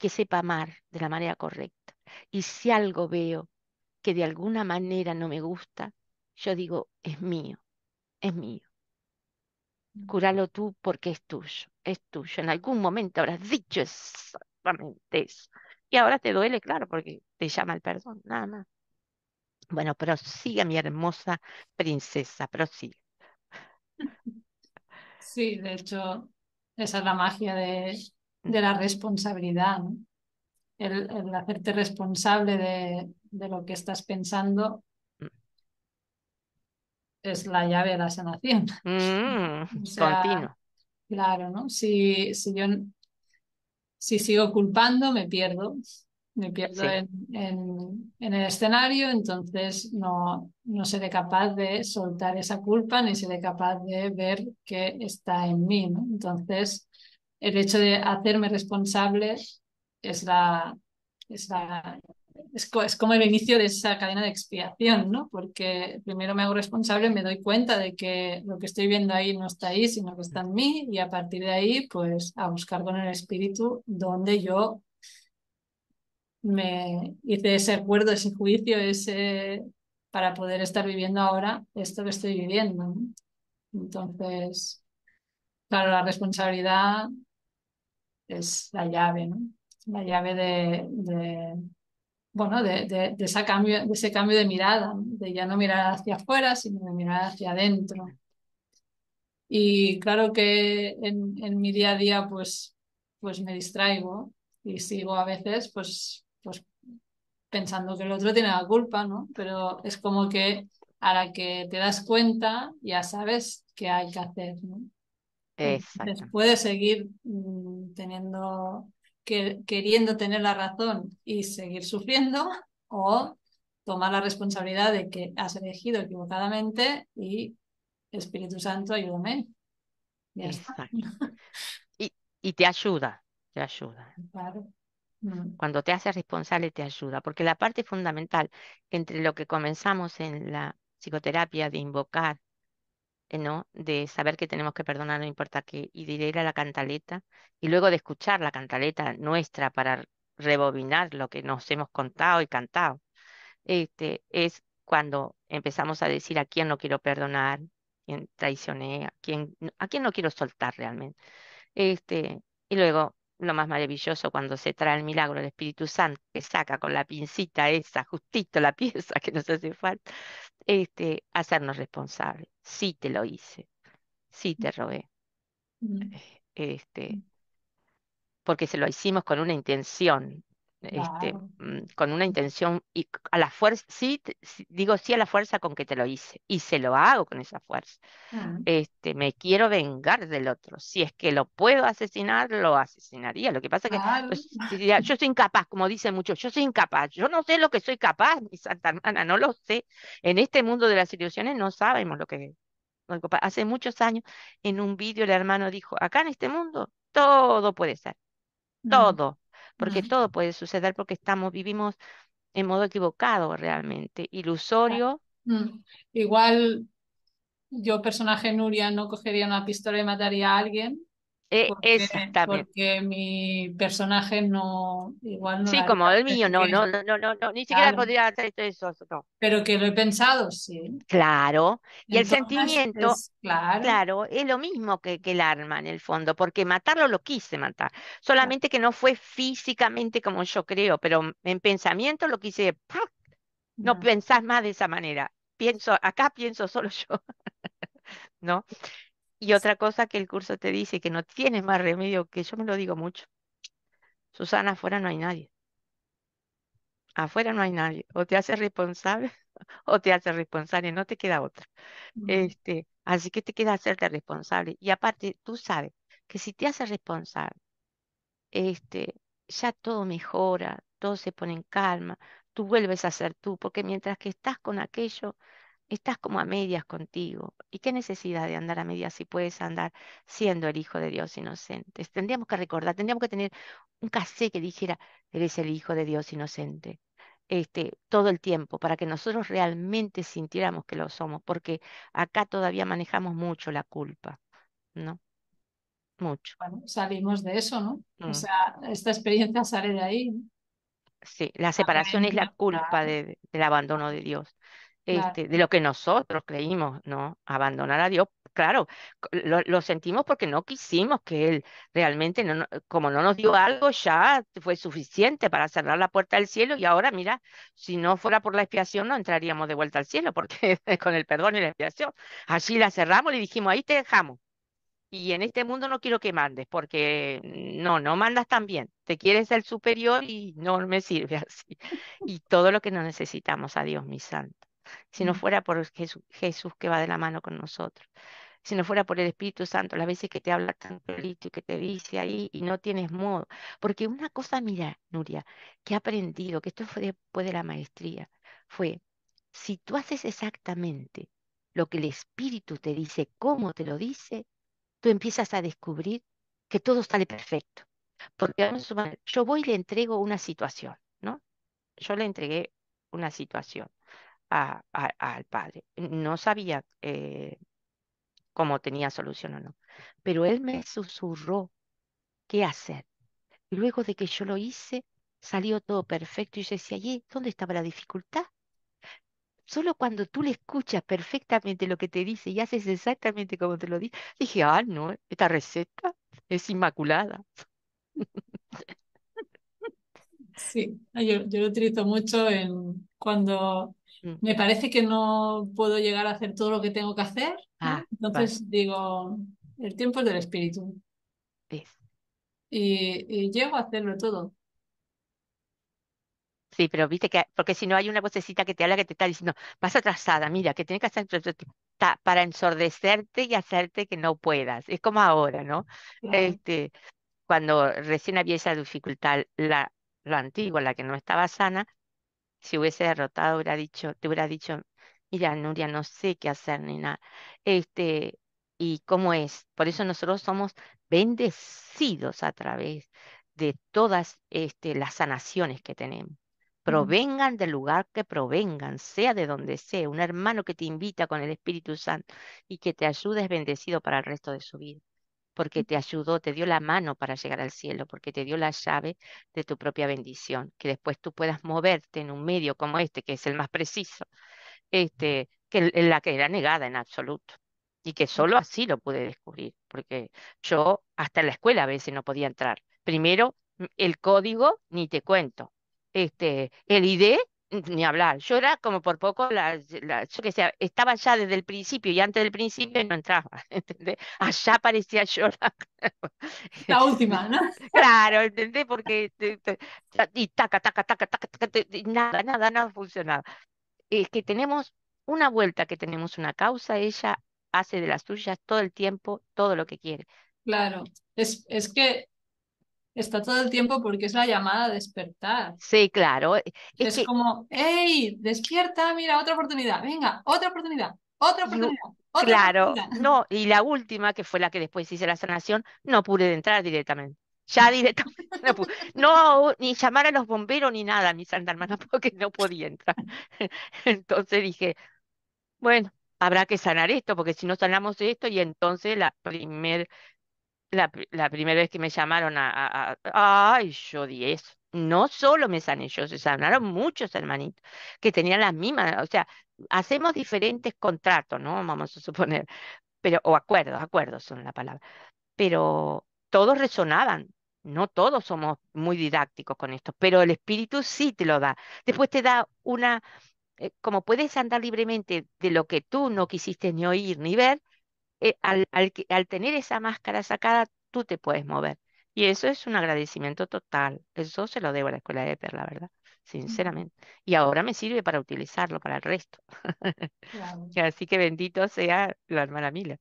que sepa amar de la manera correcta. Y si algo veo que de alguna manera no me gusta, yo digo, es mío, es mío. Mm. Cúralo tú porque es tuyo, es tuyo. En algún momento habrás dicho exactamente eso. Y ahora te duele, claro, porque te llama el perdón, nada más. Bueno, prosigue mi hermosa princesa, prosigue. Sí, de hecho, esa es la magia de, de la responsabilidad, ¿no? el, el, hacerte responsable de, de, lo que estás pensando mm. es la llave de la sanación. Mm, claro, ¿no? Si, si yo si sigo culpando, me pierdo me pierdo en, el escenario, entonces no, no seré capaz de soltar esa culpa ni seré capaz de ver que está en mí. Entonces, el hecho de hacerme responsable es la, es, como el inicio de esa cadena de expiación, ¿no? Porque primero me hago responsable, me doy cuenta de que lo que estoy viendo ahí no está ahí, sino que está en mí, y a partir de ahí, pues a buscar con el espíritu donde yo me hice ese acuerdo, ese juicio, ese para poder estar viviendo ahora esto que estoy viviendo. Entonces, claro, la responsabilidad es la llave, La llave de, bueno, de, cambio, de ese cambio de mirada, de ya no mirar hacia afuera, sino de mirar hacia adentro. Y claro que en, en mi día a día, pues, pues me distraigo y sigo a veces, pues pues, pensando que el otro tiene la culpa, ¿no? Pero es como que a la que te das cuenta ya sabes qué hay que hacer, ¿no? Exacto. puedes seguir mm, teniendo, queriendo tener la razón y seguir sufriendo o tomar la responsabilidad de que has elegido equivocadamente y Espíritu Santo, ayúdame. Exacto. Y, y te ayuda, te ayuda. Mm. Cuando te haces responsable te ayuda, porque la parte fundamental entre lo que comenzamos en la psicoterapia de invocar, eh, ¿no? de saber que tenemos que perdonar, no importa qué, y de ir a la cantaleta, y luego de escuchar la cantaleta nuestra para rebobinar lo que nos hemos contado y cantado, este, es cuando empezamos a decir a quién no quiero perdonar, quién traicioné, a quién, a quién no quiero soltar realmente. Este, y luego lo más maravilloso cuando se trae el milagro del Espíritu Santo, que saca con la pincita esa, justito la pieza que nos hace falta, este, hacernos responsables. Sí te lo hice, sí te robé. Mm. Eh, este, mm. porque se lo hicimos con una intención, este, mm, con una intención y a la fuerza, sí, digo sí a la fuerza con que te lo hice y se lo hago con esa fuerza. Ah. Este, me quiero vengar del otro. Si es que lo puedo asesinar, lo asesinaría. Lo que pasa es que pues, yo soy incapaz, como dicen muchos, yo soy incapaz. Yo no sé lo que soy capaz, mi Santa Hermana, no lo sé. En este mundo de las ilusiones no sabemos lo que Hace muchos años, en un vídeo, el hermano dijo, acá en este mundo todo puede ser, todo porque todo puede suceder porque estamos, vivimos en modo equivocado realmente, ilusorio. Mm. Igual yo, personaje Nuria, no cogería una pistola y mataría a alguien, eh, porque, exactamente. Porque mi personaje no, igual no. Sí, como el mío, no, no, no, no, no, ni siquiera podría hacer eso, Pero que lo he pensado, sí. Claro, y el sentimiento, claro. claro. es lo mismo que, que, el arma en el fondo, porque matarlo lo quise matar, solamente que no fue físicamente como yo creo, pero en pensamiento lo quise, no, no pensás más de esa manera, pienso, acá pienso solo yo, ¿no? Y otra cosa que el curso te dice, que no tienes más remedio, que yo me lo digo mucho. Susana, afuera no hay nadie. Afuera no hay nadie. O te haces responsable o te haces responsable, no te queda otra. Este, así que te queda hacerte responsable. Y aparte, tú sabes que si te haces responsable, este, ya todo mejora, todo se pone en calma, tú vuelves a ser tú, porque mientras que estás con aquello, estás como a medias contigo. ¿Y qué necesidad de andar a medias si puedes andar siendo el Hijo de Dios inocente? Tendríamos que recordar, tendríamos que tener un casé que dijera, eres el Hijo de Dios inocente. Este, todo el tiempo, para que nosotros realmente sintiéramos que lo somos, porque acá todavía manejamos mucho la culpa, ¿no? Mucho. Bueno, salimos de eso, ¿no? O mm. sea, esta experiencia sale de ahí. Sí, la separación es la culpa de, del abandono de Dios. Este, de lo que nosotros creímos, ¿no? Abandonar a Dios, claro, lo, sentimos porque no quisimos que Él realmente, como no nos dio algo, ya fue suficiente para cerrar la puerta del cielo y ahora, mira, si no fuera por la expiación no entraríamos de vuelta al cielo, porque con el perdón y la expiación, allí la cerramos y dijimos, ahí te dejamos. Y en este mundo no quiero que mandes, porque mm, no, no mandas tan bien. Te quieres ser superior y no me sirve así. Y todo lo que no necesitamos a Dios, mi santo si no fuera por Jesús, que va de la mano con nosotros, si no fuera por el Espíritu Santo, las veces que te habla tan clarito y que te dice ahí y no tienes modo. Porque una cosa, mira, Nuria, que he aprendido, que esto fue después de la maestría, fue, si tú haces exactamente lo que el Espíritu te dice, cómo te lo dice, tú empiezas a descubrir que todo sale perfecto. Porque yo voy y le entrego una situación, ¿no? Yo le entregué una situación a, al padre. No sabía eh, cómo tenía solución o no, pero él me susurró qué hacer. Y luego de que yo lo hice, salió todo perfecto y yo decía, dónde estaba la dificultad? Solo cuando tú le escuchas perfectamente lo que te dice y haces exactamente como te lo dije, dije, ah, no, esta receta es inmaculada. Sí, yo, yo, lo utilizo mucho en cuando Mm. me parece que no puedo llegar a hacer todo lo que tengo que hacer. Ah, Entonces digo, el tiempo es del espíritu. Y, llego a hacerlo todo. Sí, pero viste que, porque si no hay una vocecita que te habla que te está diciendo, vas atrasada, mira, que tiene que hacer para ensordecerte y hacerte que no puedas. Es como ahora, ¿no? Este, cuando recién había esa dificultad, la, la antigua, la que no estaba sana, si hubiese derrotado, hubiera dicho, te hubiera dicho, mira, Nuria, no sé qué hacer ni nada. Este, y cómo es. Por eso nosotros somos bendecidos a través de todas este, las sanaciones que tenemos. Mm. Provengan del lugar que provengan, sea de donde sea, un hermano que te invita con el Espíritu Santo y que te ayude es bendecido para el resto de su vida porque te ayudó, te dio la mano para llegar al cielo, porque te dio la llave de tu propia bendición, que después tú puedas moverte en un medio como este, que es el más preciso, este, que la que era negada en absoluto y que solo así lo pude descubrir, porque yo hasta la escuela a veces no podía entrar. Primero, mm, el código, ni te cuento. Este, el ID ni hablar. Yo era como por poco, la, la, yo que sé, estaba allá desde el principio y antes del principio no entraba, ¿entendés? Allá parecía yo la... última, ¿no? Claro, ¿entendés? Porque y taca, taca, taca, taca, taca, nada, nada, nada funcionaba. Es eh, que tenemos una vuelta que tenemos una causa, ella hace de las suyas todo el tiempo, todo lo que quiere. Claro, es, es que está todo el tiempo porque es la llamada a despertar. Sí, claro. E, es, como, hey, despierta, mira, otra oportunidad, venga, otra oportunidad, otra oportunidad. claro, no, y la última, que fue la que después hice la sanación, no pude entrar directamente ya directamente no, pude. no, ni llamar a los bomberos ni nada, mi santa hermana, porque no podía entrar. Entonces dije, bueno, habrá que sanar esto, porque si no sanamos esto, y entonces la primer la, primera vez que me llamaron a, Ay, yo di eso. No solo me sané yo, se sanaron muchos hermanitos que tenían las mismas, o sea, hacemos diferentes contratos, ¿no? Vamos a suponer, pero, o acuerdos, acuerdos son la palabra, pero todos resonaban, no todos somos muy didácticos con esto, pero el espíritu sí te lo da. Después te da una, eh, como puedes andar libremente de lo que tú no quisiste ni oír ni ver, eh, al, tener esa máscara sacada, tú te puedes mover. Y eso es un agradecimiento total. Eso se lo debo a la escuela de Éter, la verdad, sinceramente. Y ahora me sirve para utilizarlo para el resto. Así que bendito sea la hermana Mila.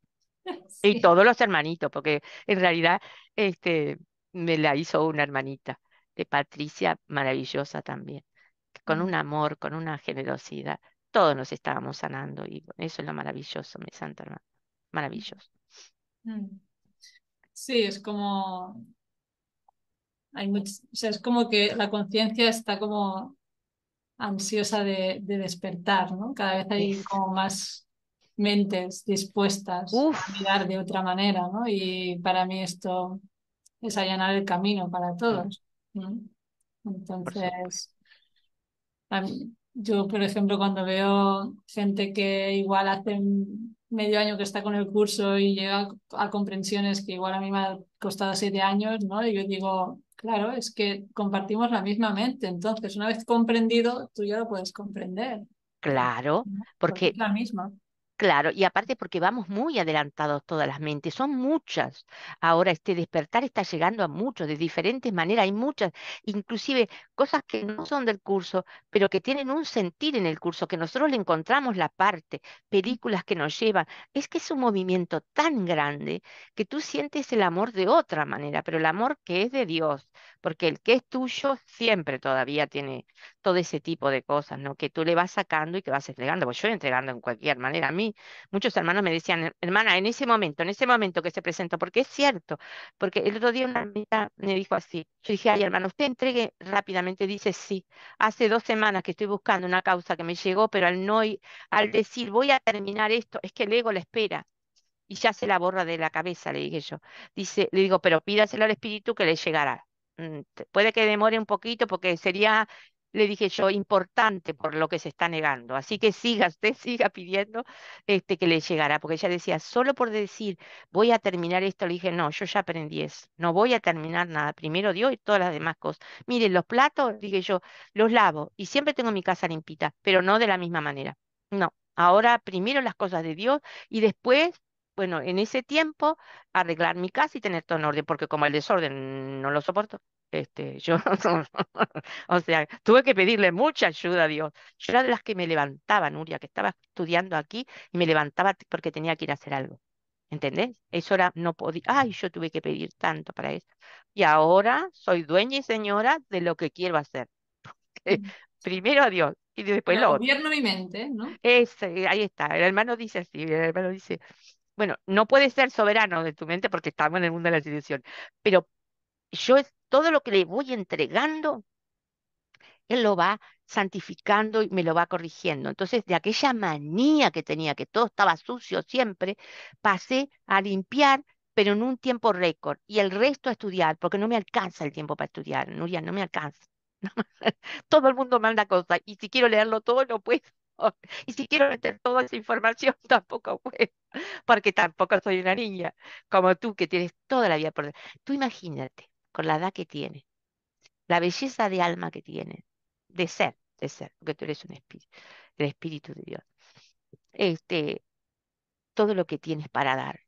Y todos los hermanitos, porque en realidad este, me la hizo una hermanita, de Patricia, maravillosa también, con un amor, con una generosidad. Todos nos estábamos sanando y eso es lo maravilloso, mi santa hermana maravilloso. Mm. Sí, es como. Hay sea, es como que la conciencia está como ansiosa de, despertar, ¿no? Cada vez hay como más mentes dispuestas a mirar de otra manera, ¿no? Y para mí esto es allanar el camino para todos. Entonces, yo, por ejemplo, cuando veo gente que igual hacen medio año que está con el curso y llega a comprensiones que igual a mí me ha costado siete años, ¿no? Y yo digo, claro, es que compartimos la misma mente, entonces una vez comprendido, tú ya lo puedes comprender. Claro, porque, es la misma. Claro, y aparte porque vamos muy adelantados todas las mentes, son muchas. Ahora este despertar está llegando a muchos de diferentes maneras, hay muchas, inclusive cosas que no son del curso, pero que tienen un sentir en el curso, que nosotros le encontramos la parte, películas que nos llevan. Es que es un movimiento tan grande que tú sientes el amor de otra manera, pero el amor que es de Dios, porque el que es tuyo siempre todavía tiene todo ese tipo de cosas, ¿no? Que tú le vas sacando y que vas entregando, pues yo entregando en cualquier manera. A mí, muchos hermanos me decían, hermana, en ese momento, en ese momento que se presentó, porque es cierto, porque el otro día una amiga me dijo así, yo dije, ay, hermano, usted entregue rápidamente, dice sí, hace dos semanas que estoy buscando una causa que me llegó, pero al no, al decir, voy a terminar esto, es que el ego la espera, y ya se la borra de la cabeza, le dije yo. Dice, le digo, pero pídaselo al espíritu que le llegará. Mm, puede que demore un poquito porque sería, le dije yo, importante por lo que se está negando. Así que siga, usted siga pidiendo este, que le llegara, porque ella decía, solo por decir, voy a terminar esto, le dije, no, yo ya aprendí eso, no voy a terminar nada, primero Dios y todas las demás cosas. Miren, los platos, dije yo, los lavo y siempre tengo mi casa limpita, pero no de la misma manera. No, ahora primero las cosas de Dios y después bueno, en ese tiempo arreglar mi casa y tener todo en orden, porque como el desorden no lo soporto, este, yo, o sea, tuve que pedirle mucha ayuda a Dios. Yo era de las que me levantaba, Nuria, que estaba estudiando aquí y me levantaba porque tenía que ir a hacer algo. ¿Entendés? Eso era, no podía, ay, yo tuve que pedir tanto para eso. Y ahora soy dueña y señora de lo que quiero hacer. Primero a Dios y después lo otro. Gobierno mi mente, ¿no? Es, ahí está, el hermano dice así, el hermano dice, bueno, no puedes ser soberano de tu mente porque estamos en el mundo de la ilusión, pero yo todo lo que le voy entregando, él lo va santificando y me lo va corrigiendo. Entonces, de aquella manía que tenía, que todo estaba sucio siempre, pasé a limpiar, pero en un tiempo récord, y el resto a estudiar, porque no me alcanza el tiempo para estudiar, Nuria, no me alcanza. todo el mundo manda cosas, y si quiero leerlo todo, no puedo. Y si quiero meter toda esa información, tampoco puedo, porque tampoco soy una niña como tú que tienes toda la vida por delante. Tú imagínate, con la edad que tienes, la belleza de alma que tienes, de ser, de ser, porque tú eres un espíritu, el espíritu de Dios. Este, todo lo que tienes para dar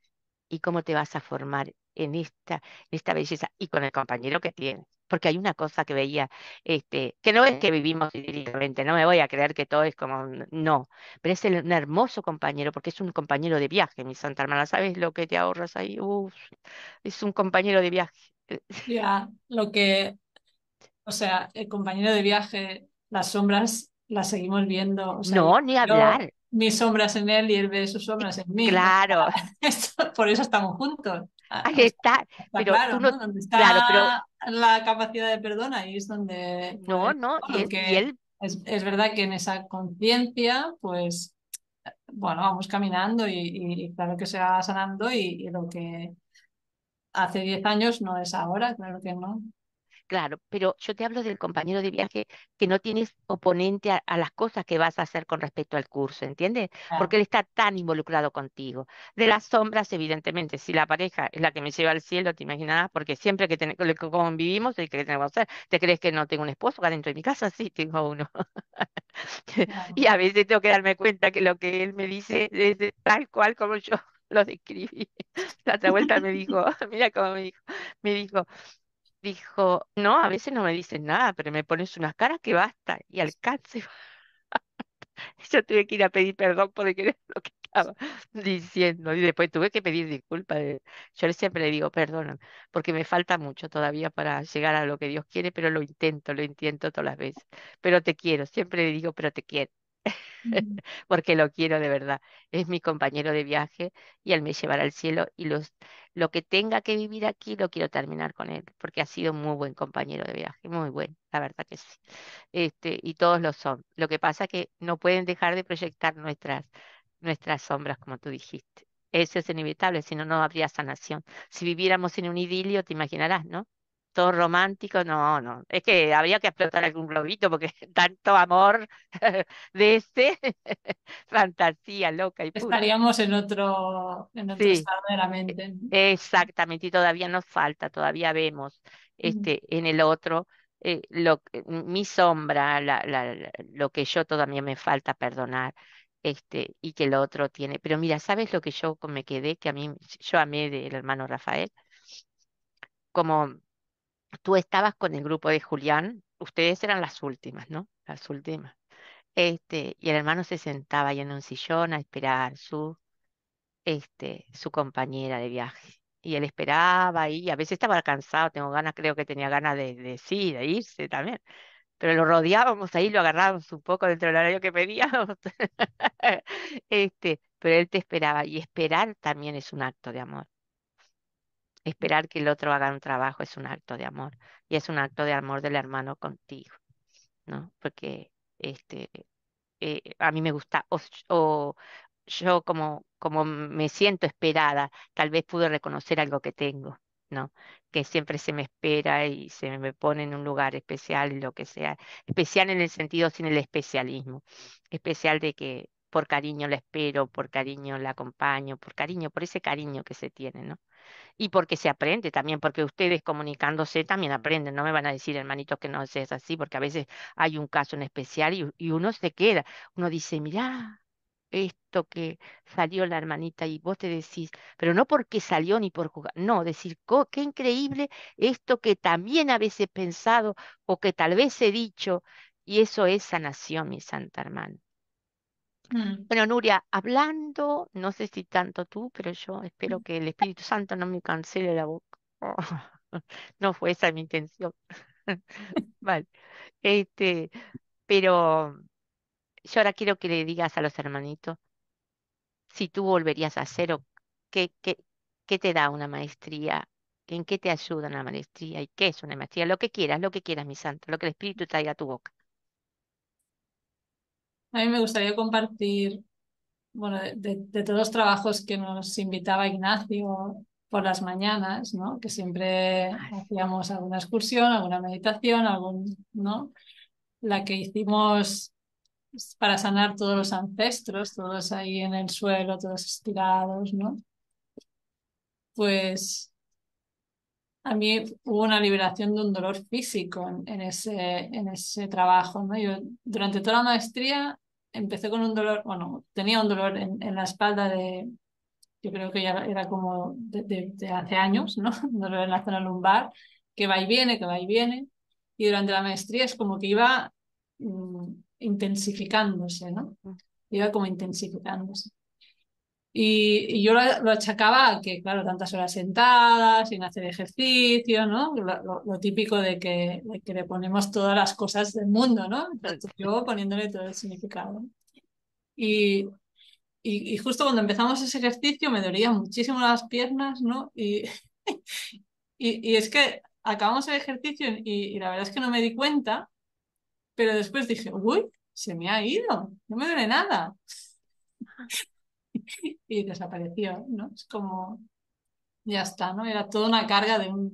y cómo te vas a formar en esta, en esta belleza y con el compañero que tienes porque hay una cosa que veía, este, que no es que vivimos idílicamente, no me voy a creer que todo es como, no, pero es el, un hermoso compañero, porque es un compañero de viaje, mi santa hermana, ¿sabes lo que te ahorras ahí? es un compañero de viaje. Ya, lo que, o sea, el compañero de viaje, las sombras las seguimos viendo. no, ni hablar. mis sombras en él y él ve sus sombras en mí. Claro. Por eso estamos juntos. Ahí está. claro, no, Donde está la capacidad de perdón, ahí es donde. No, no, es, es, verdad que en esa conciencia, pues, bueno, vamos caminando y, claro que se va sanando y, y lo que hace 10 años no es ahora, claro que no. Claro, pero yo te hablo del compañero de viaje que no tienes oponente a, las cosas que vas a hacer con respecto al curso, ¿entiendes? Porque él está tan involucrado contigo. De las sombras, evidentemente, si la pareja es la que me lleva al cielo, te imaginarás, porque siempre que, convivimos, que tenemos que hacer, ¿te crees que no tengo un esposo acá dentro de mi casa? Sí, tengo uno. y a veces tengo que darme cuenta que lo que él me dice es tal cual como yo lo describí. La otra vuelta me dijo, mira cómo me dijo, me dijo, dijo, no, a veces no me dicen nada, pero me pones unas caras que basta y alcance. Yo tuve que ir a pedir perdón por lo que estaba diciendo y después tuve que pedir disculpas. Yo siempre le digo, perdóname, porque me falta mucho todavía para llegar a lo que Dios quiere, pero lo intento, lo intento todas las veces. Pero te quiero, siempre le digo, pero te quiero. porque lo quiero de verdad. Es mi compañero de viaje y él me llevará al cielo y los, lo que tenga que vivir aquí lo quiero terminar con él, porque ha sido muy buen compañero de viaje, muy buen, la verdad que sí. Este, y todos lo son. Lo que pasa es que no pueden dejar de proyectar nuestras, nuestras sombras, como tú dijiste. Eso es inevitable, si no, no habría sanación. Si viviéramos en un idilio, te imaginarás, ¿no? todo romántico, no, no. Es que había que explotar algún globito porque tanto amor de este, fantasía loca y Estaríamos en otro, en otro estado de la e mente. Exactamente, y todavía nos falta, todavía vemos este, en el otro eh, eh, mi sombra, lo que yo todavía me falta perdonar. Este, y que el otro tiene. Pero mira, ¿sabes lo que yo me quedé? Que a mí, yo amé del hermano Rafael. Como tú estabas con el grupo de Julián, ustedes eran las últimas, ¿no? Las últimas. Este, y el hermano se sentaba ahí en un sillón a esperar su, este, su compañera de viaje. Y él esperaba y a veces estaba cansado, tengo ganas, creo que tenía ganas de, sí, de irse también. Pero lo rodeábamos ahí, lo agarrábamos un poco dentro del horario que pedíamos. este, pero él te esperaba. Y esperar también es un acto de amor. Esperar que el otro haga un trabajo es un acto de amor y es un acto de amor del hermano contigo, ¿no? Porque este, eh, a mí me gusta, o, yo como, como me siento esperada, tal vez pude reconocer algo que tengo, ¿no? Que siempre se me espera y se me pone en un lugar especial lo que sea. Especial en el sentido sin el especialismo. Especial de que por cariño la espero, por cariño la acompaño, por cariño, por ese cariño que se tiene, ¿no? y porque se aprende también, porque ustedes comunicándose también aprenden, no me van a decir hermanitos que no es así, porque a veces hay un caso en especial y, y uno se queda, uno dice, mirá, esto que salió la hermanita y vos te decís, pero no porque salió ni por jugar, no, decir, qué increíble esto que también a veces he pensado o que tal vez he dicho, y eso es sanación, mi santa hermana. Mm. Bueno, Nuria, hablando, no sé si tanto tú, pero yo espero mm. que el Espíritu Santo no me cancele la boca. no fue esa mi intención. vale. Este, pero yo ahora quiero que le digas a los hermanitos si tú volverías a hacer o qué, qué, qué te da una maestría, en qué te ayuda una maestría y qué es una maestría, lo que quieras, lo que quieras, mi santo, lo que el Espíritu traiga a tu boca. A mí me gustaría compartir, bueno, de, todos los trabajos que nos invitaba Ignacio por las mañanas, ¿no? Que siempre hacíamos alguna excursión, alguna meditación, algún, ¿no? La que hicimos para sanar todos los ancestros, todos ahí en el suelo, todos estirados, ¿no? Pues a mí hubo una liberación de un dolor físico en, ese, en ese trabajo, ¿no? Yo durante toda la maestría empecé con un dolor, bueno, tenía un dolor en, la espalda de, yo creo que ya era como de, hace años, ¿no? Un dolor en la zona lumbar, que va y viene, que va y viene. Y durante la maestría es como que iba mm, intensificándose, ¿no? Iba como intensificándose. Y, yo lo, achacaba a que, claro, tantas horas sentadas, sin hacer ejercicio, ¿no? Lo, típico de que, que, le ponemos todas las cosas del mundo, ¿no? yo poniéndole todo el significado. Y, y, justo cuando empezamos ese ejercicio me dolían muchísimo las piernas, ¿no? Y, y, y es que acabamos el ejercicio y, la verdad es que no me di cuenta, pero después dije, uy, se me ha ido, no me duele nada. y desapareció, ¿no? Es como, ya está, ¿no? Era toda una carga de, un,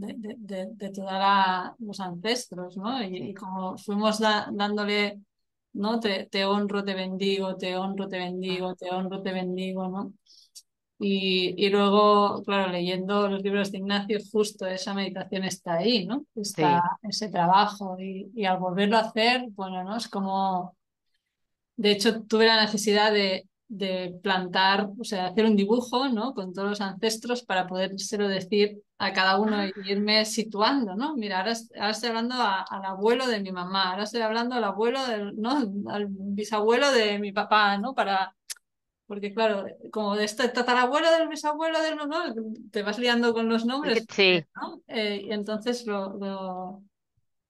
de, de, de, todos los ancestros, ¿no? Y, como fuimos dándole, ¿no? Te, honro, te bendigo, te honro, te bendigo, te honro, te bendigo, ¿no? Y, luego, claro, leyendo los libros de Ignacio, justo esa meditación está ahí, ¿no? Está ese trabajo. Y, y, al volverlo a hacer, bueno, ¿no? Es como. De hecho, tuve la necesidad de, de plantar, o sea, hacer un dibujo, ¿no? Con todos los ancestros para podérselo decir a cada uno y irme situando, ¿no? Mira, ahora, estoy hablando al abuelo de mi mamá, ahora estoy hablando al abuelo del, ¿no? Al bisabuelo de mi papá, ¿no? Para, porque claro, como de este tatarabuelo del bisabuelo del, ¿no? Te vas liando con los nombres, sí. ¿no? Eh, y entonces lo,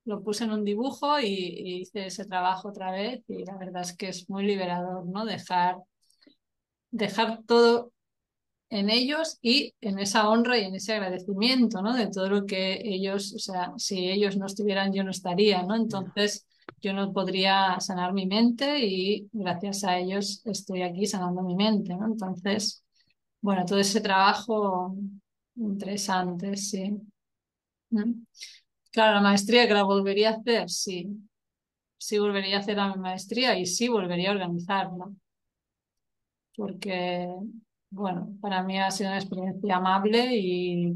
lo, puse en un dibujo y, y hice ese trabajo otra vez y la verdad es que es muy liberador, ¿no? Dejar dejar todo en ellos y en esa honra y en ese agradecimiento, ¿no? De todo lo que ellos, o sea, si ellos no estuvieran, yo no estaría, ¿no? Entonces, yo no podría sanar mi mente y gracias a ellos estoy aquí sanando mi mente, ¿no? Entonces, bueno, todo ese trabajo interesante, sí. ¿Mm? Claro, la maestría que la volvería a hacer, sí. Sí volvería a hacer la maestría y sí volvería a organizarla porque, bueno, para mí ha sido una experiencia amable y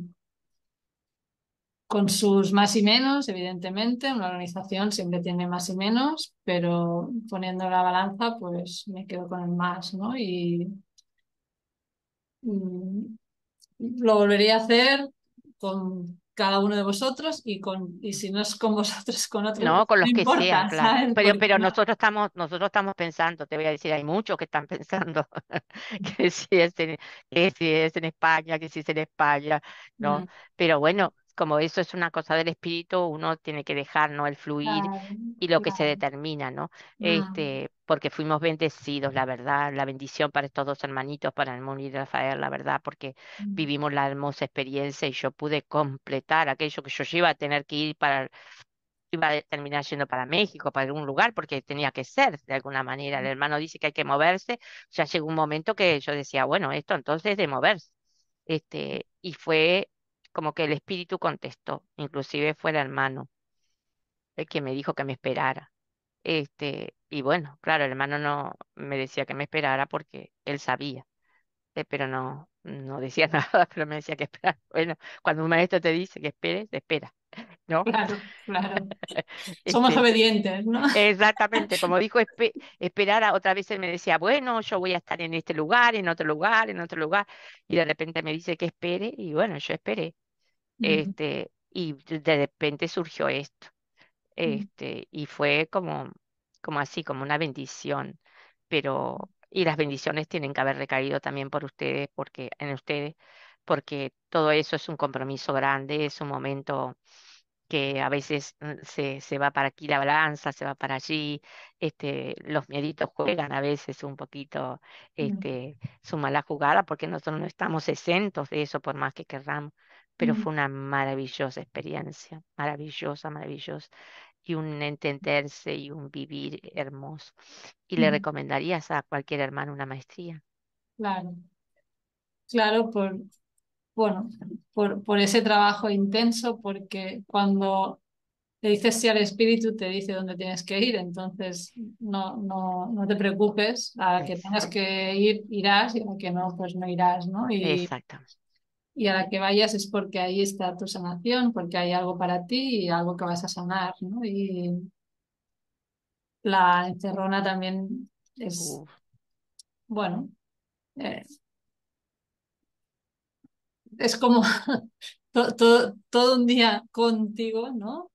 con sus más y menos, evidentemente, una organización siempre tiene más y menos, pero poniendo la balanza, pues me quedo con el más, ¿no? Y, y mm, lo volvería a hacer con cada uno de vosotros y con y si no es con vosotros con otros no con los que importa, claro. pero pero nosotros estamos nosotros estamos pensando te voy a decir hay muchos que están pensando mm. que si es en, que si es en España que si es en España no mm. pero bueno como eso es una cosa del espíritu, uno tiene que dejar, ¿no? El fluir y lo que se determina, ¿no? Ah. Este, porque fuimos bendecidos, la verdad, la bendición para estos dos hermanitos, para el y Rafael, la verdad, porque mm. vivimos la hermosa experiencia y yo pude completar aquello que yo iba a tener que ir para, iba a terminar yendo para México, para algún lugar, porque tenía que ser de alguna manera. El mm. hermano dice que hay que moverse. Ya llegó un momento que yo decía, bueno, esto entonces es de moverse. Este, y fue como que el espíritu contestó, inclusive fue el hermano el que me dijo que me esperara. Este, y bueno, claro, el hermano no me decía que me esperara porque él sabía, eh, pero no, no decía nada, pero me decía que esperara. Bueno, cuando un maestro te dice que esperes, te espera. ¿no? Claro, claro. Somos este, obedientes, ¿no? Exactamente, como dijo, esperar a otra vez él me decía, bueno, yo voy a estar en este lugar, en otro lugar, en otro lugar, y de repente me dice que espere, y bueno, yo esperé. Este, y de repente surgió esto. Mm. Este, y fue como, como así, como una bendición. Pero, y las bendiciones tienen que haber recaído también por ustedes, porque en ustedes, porque todo eso es un compromiso grande, es un momento que a veces mm, se, se va para aquí la balanza, se va para allí, este, los mieditos juegan a veces un poquito este, su mala jugada, porque nosotros no estamos exentos de eso por más que querramos, pero fue una maravillosa experiencia, maravillosa, maravillosa, y un entenderse y un vivir hermoso. Y le recomendarías a cualquier hermano una maestría. Claro, claro, por, bueno, por, por ese trabajo intenso, porque cuando te dices sí al espíritu, te dice dónde tienes que ir, entonces no, no, no te preocupes, a la que tengas que ir, irás, y a que no, pues no irás, ¿no? Y, Y a la que vayas es porque ahí está tu sanación, porque hay algo para ti y algo que vas a sanar, ¿no? Y la encerrona también es, bueno, eh, es como todo, todo, un día contigo, ¿no?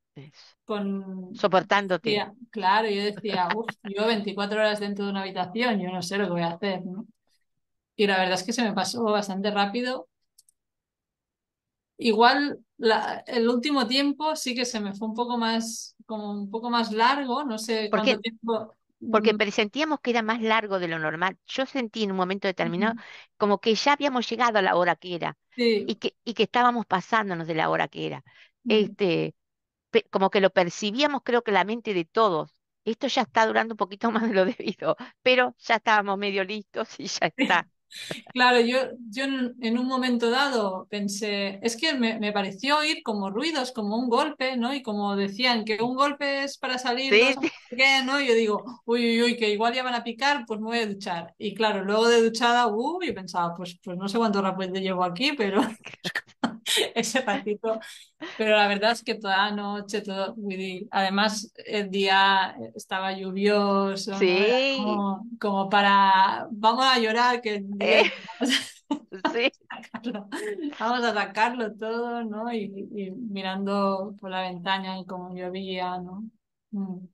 Con... Soportándote. claro, yo decía, Uf, yo 24 horas dentro de una habitación, yo no sé lo que voy a hacer, ¿no? Y la verdad es que se me pasó bastante rápido. Igual el último tiempo sí que se me fue un poco más, como un poco más largo, no sé cuánto tiempo porque sentíamos que era más largo de lo normal. Yo sentí en un momento determinado como que ya habíamos llegado a la hora que era y, que, y que estábamos pasándonos de la hora que era. Este, como que lo percibíamos, creo que la mente de todos. Esto ya está durando un poquito más de lo debido, pero ya estábamos medio listos y ya está. Claro, yo, yo en un momento dado pensé, es que me, me, pareció oír como ruidos, como un golpe, ¿no? Y como decían que un golpe es para salir, no qué, ¿no? yo digo, uy, uy, uy, que igual ya van a picar, pues me voy a duchar. Y claro, luego de duchada, uy, uh, yo pensaba, pues, pues no sé cuánto rápido llevo aquí, pero ese ratito, pero la verdad es que toda la noche, todo, además el día estaba lluvioso, sí. como, para, vamos a llorar, que eh, sí. vamos a sacarlo todo, ¿no? Y, mirando por la ventana y como llovía, ¿no? Mm.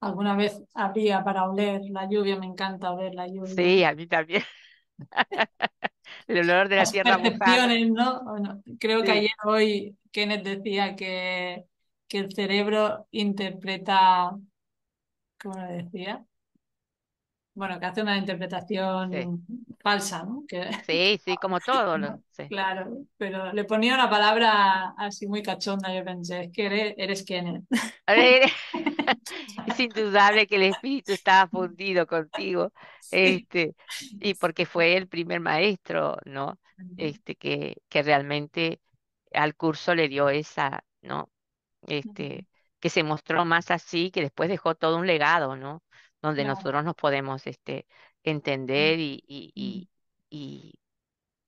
Alguna vez había para oler la lluvia, me encanta ver la lluvia. Sí, a mí también. el olor de la tierra mojada. ¿no? creo que ayer hoy Kenneth decía que, que el cerebro interpreta, ¿cómo lo decía? Bueno, que hace una interpretación falsa, ¿no? Sí, sí, como todo. ¿no? Claro, pero le ponía una palabra así muy cachonda, yo pensé, es que eres, eres Kenneth. es indudable que el espíritu estaba fundido contigo, este, y porque fue el primer maestro, ¿no? Este, que, que realmente al curso le dio esa, ¿no? Este, que se mostró más así, que después dejó todo un legado, ¿no? donde nosotros nos podemos este, mm. entender y, y,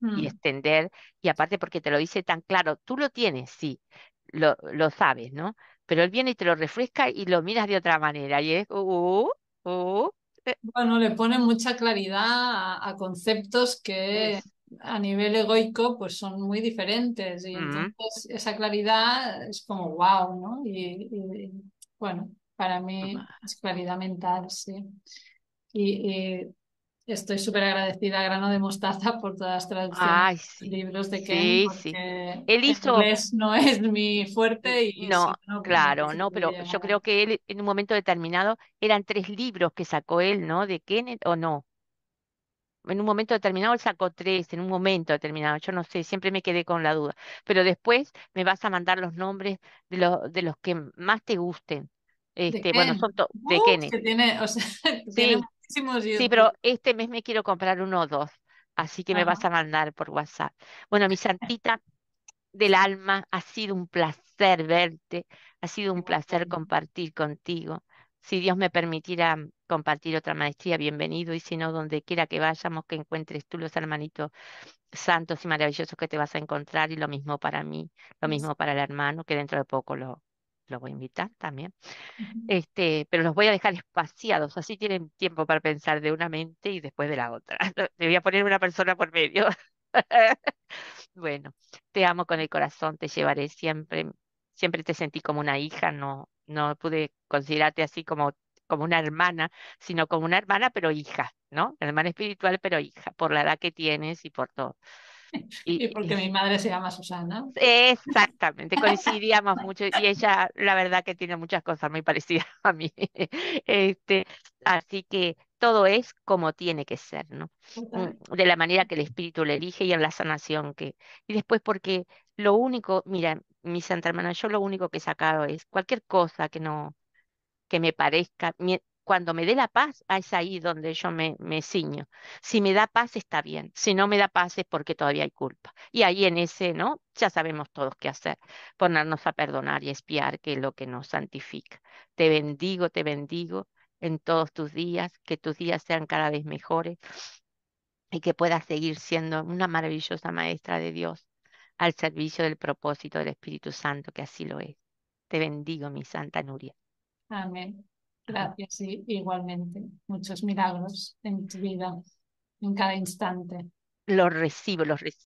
mm. mm. extender. Y aparte porque te lo dice tan claro, tú lo tienes, sí, lo, lo sabes, ¿no? Pero él viene y te lo refresca y lo miras de otra manera. Y es, uh, uh, uh". Bueno, le pone mucha claridad a, conceptos que a nivel egoico pues son muy diferentes y entonces esa claridad es como wow, ¿no? y, bueno. Para mí es claridad mental, sí. Y, estoy súper agradecida a Grano de Mostaza por todas las traducciones libros de Ken. el inglés no es mi fuerte. Y pues no, claro, no, pero yo creo que él en un momento determinado eran tres libros que sacó él, ¿no? De Kenneth, o no. En un momento determinado él sacó tres, en un momento determinado, yo no sé, siempre me quedé con la duda. Pero después me vas a mandar los nombres de los, de los que más te gusten este, bueno, son de que Sí, pero este mes me quiero comprar uno o dos, así que me vas a mandar por WhatsApp. Bueno, mi santita del alma, ha sido un placer verte, ha sido un placer compartir contigo. Si Dios me permitiera mm, compartir otra maestría, bienvenido, y si no, donde quiera que vayamos, que encuentres tú los hermanitos santos y maravillosos que te vas a encontrar, y lo mismo para mí, lo mismo para el hermano, que dentro de poco lo, los voy a invitar también, este, pero los voy a dejar espaciados, así tienen tiempo para pensar de una mente y después de la otra. Te voy a poner una persona por medio. bueno, te amo con el corazón, te llevaré siempre, siempre te sentí como una hija, no, no pude considerarte así como como una hermana, sino como una hermana pero hija, ¿no? Hermana espiritual pero hija, por la edad que tienes y por todo. Y, porque mi madre se llama Susana. Exactamente, coincidíamos mucho y ella la verdad que tiene muchas cosas muy parecidas a mí. Este, así que todo es como tiene que ser, ¿no? Mm, de la manera que el espíritu le elige y en la sanación que. Y después porque lo único, mira, mi santa hermana, yo lo único que he sacado es cualquier cosa que no que me parezca, cuando me dé la paz, ah, es ahí donde yo me, me ciño. Si me da paz, está bien. Si no me da paz, es porque todavía hay culpa. Y ahí en ese, ¿no? Ya sabemos todos qué hacer. Ponernos a perdonar y espiar, que es lo que nos santifica. Te bendigo, te bendigo en todos tus días, que tus días sean cada vez mejores y que puedas seguir siendo una maravillosa maestra de Dios al servicio del propósito del Espíritu Santo, que así lo es. Te bendigo, mi Santa Nuria. Amén. Gracias, y igualmente. Muchos milagros en tu vida, en cada instante. Los recibo, los recibo.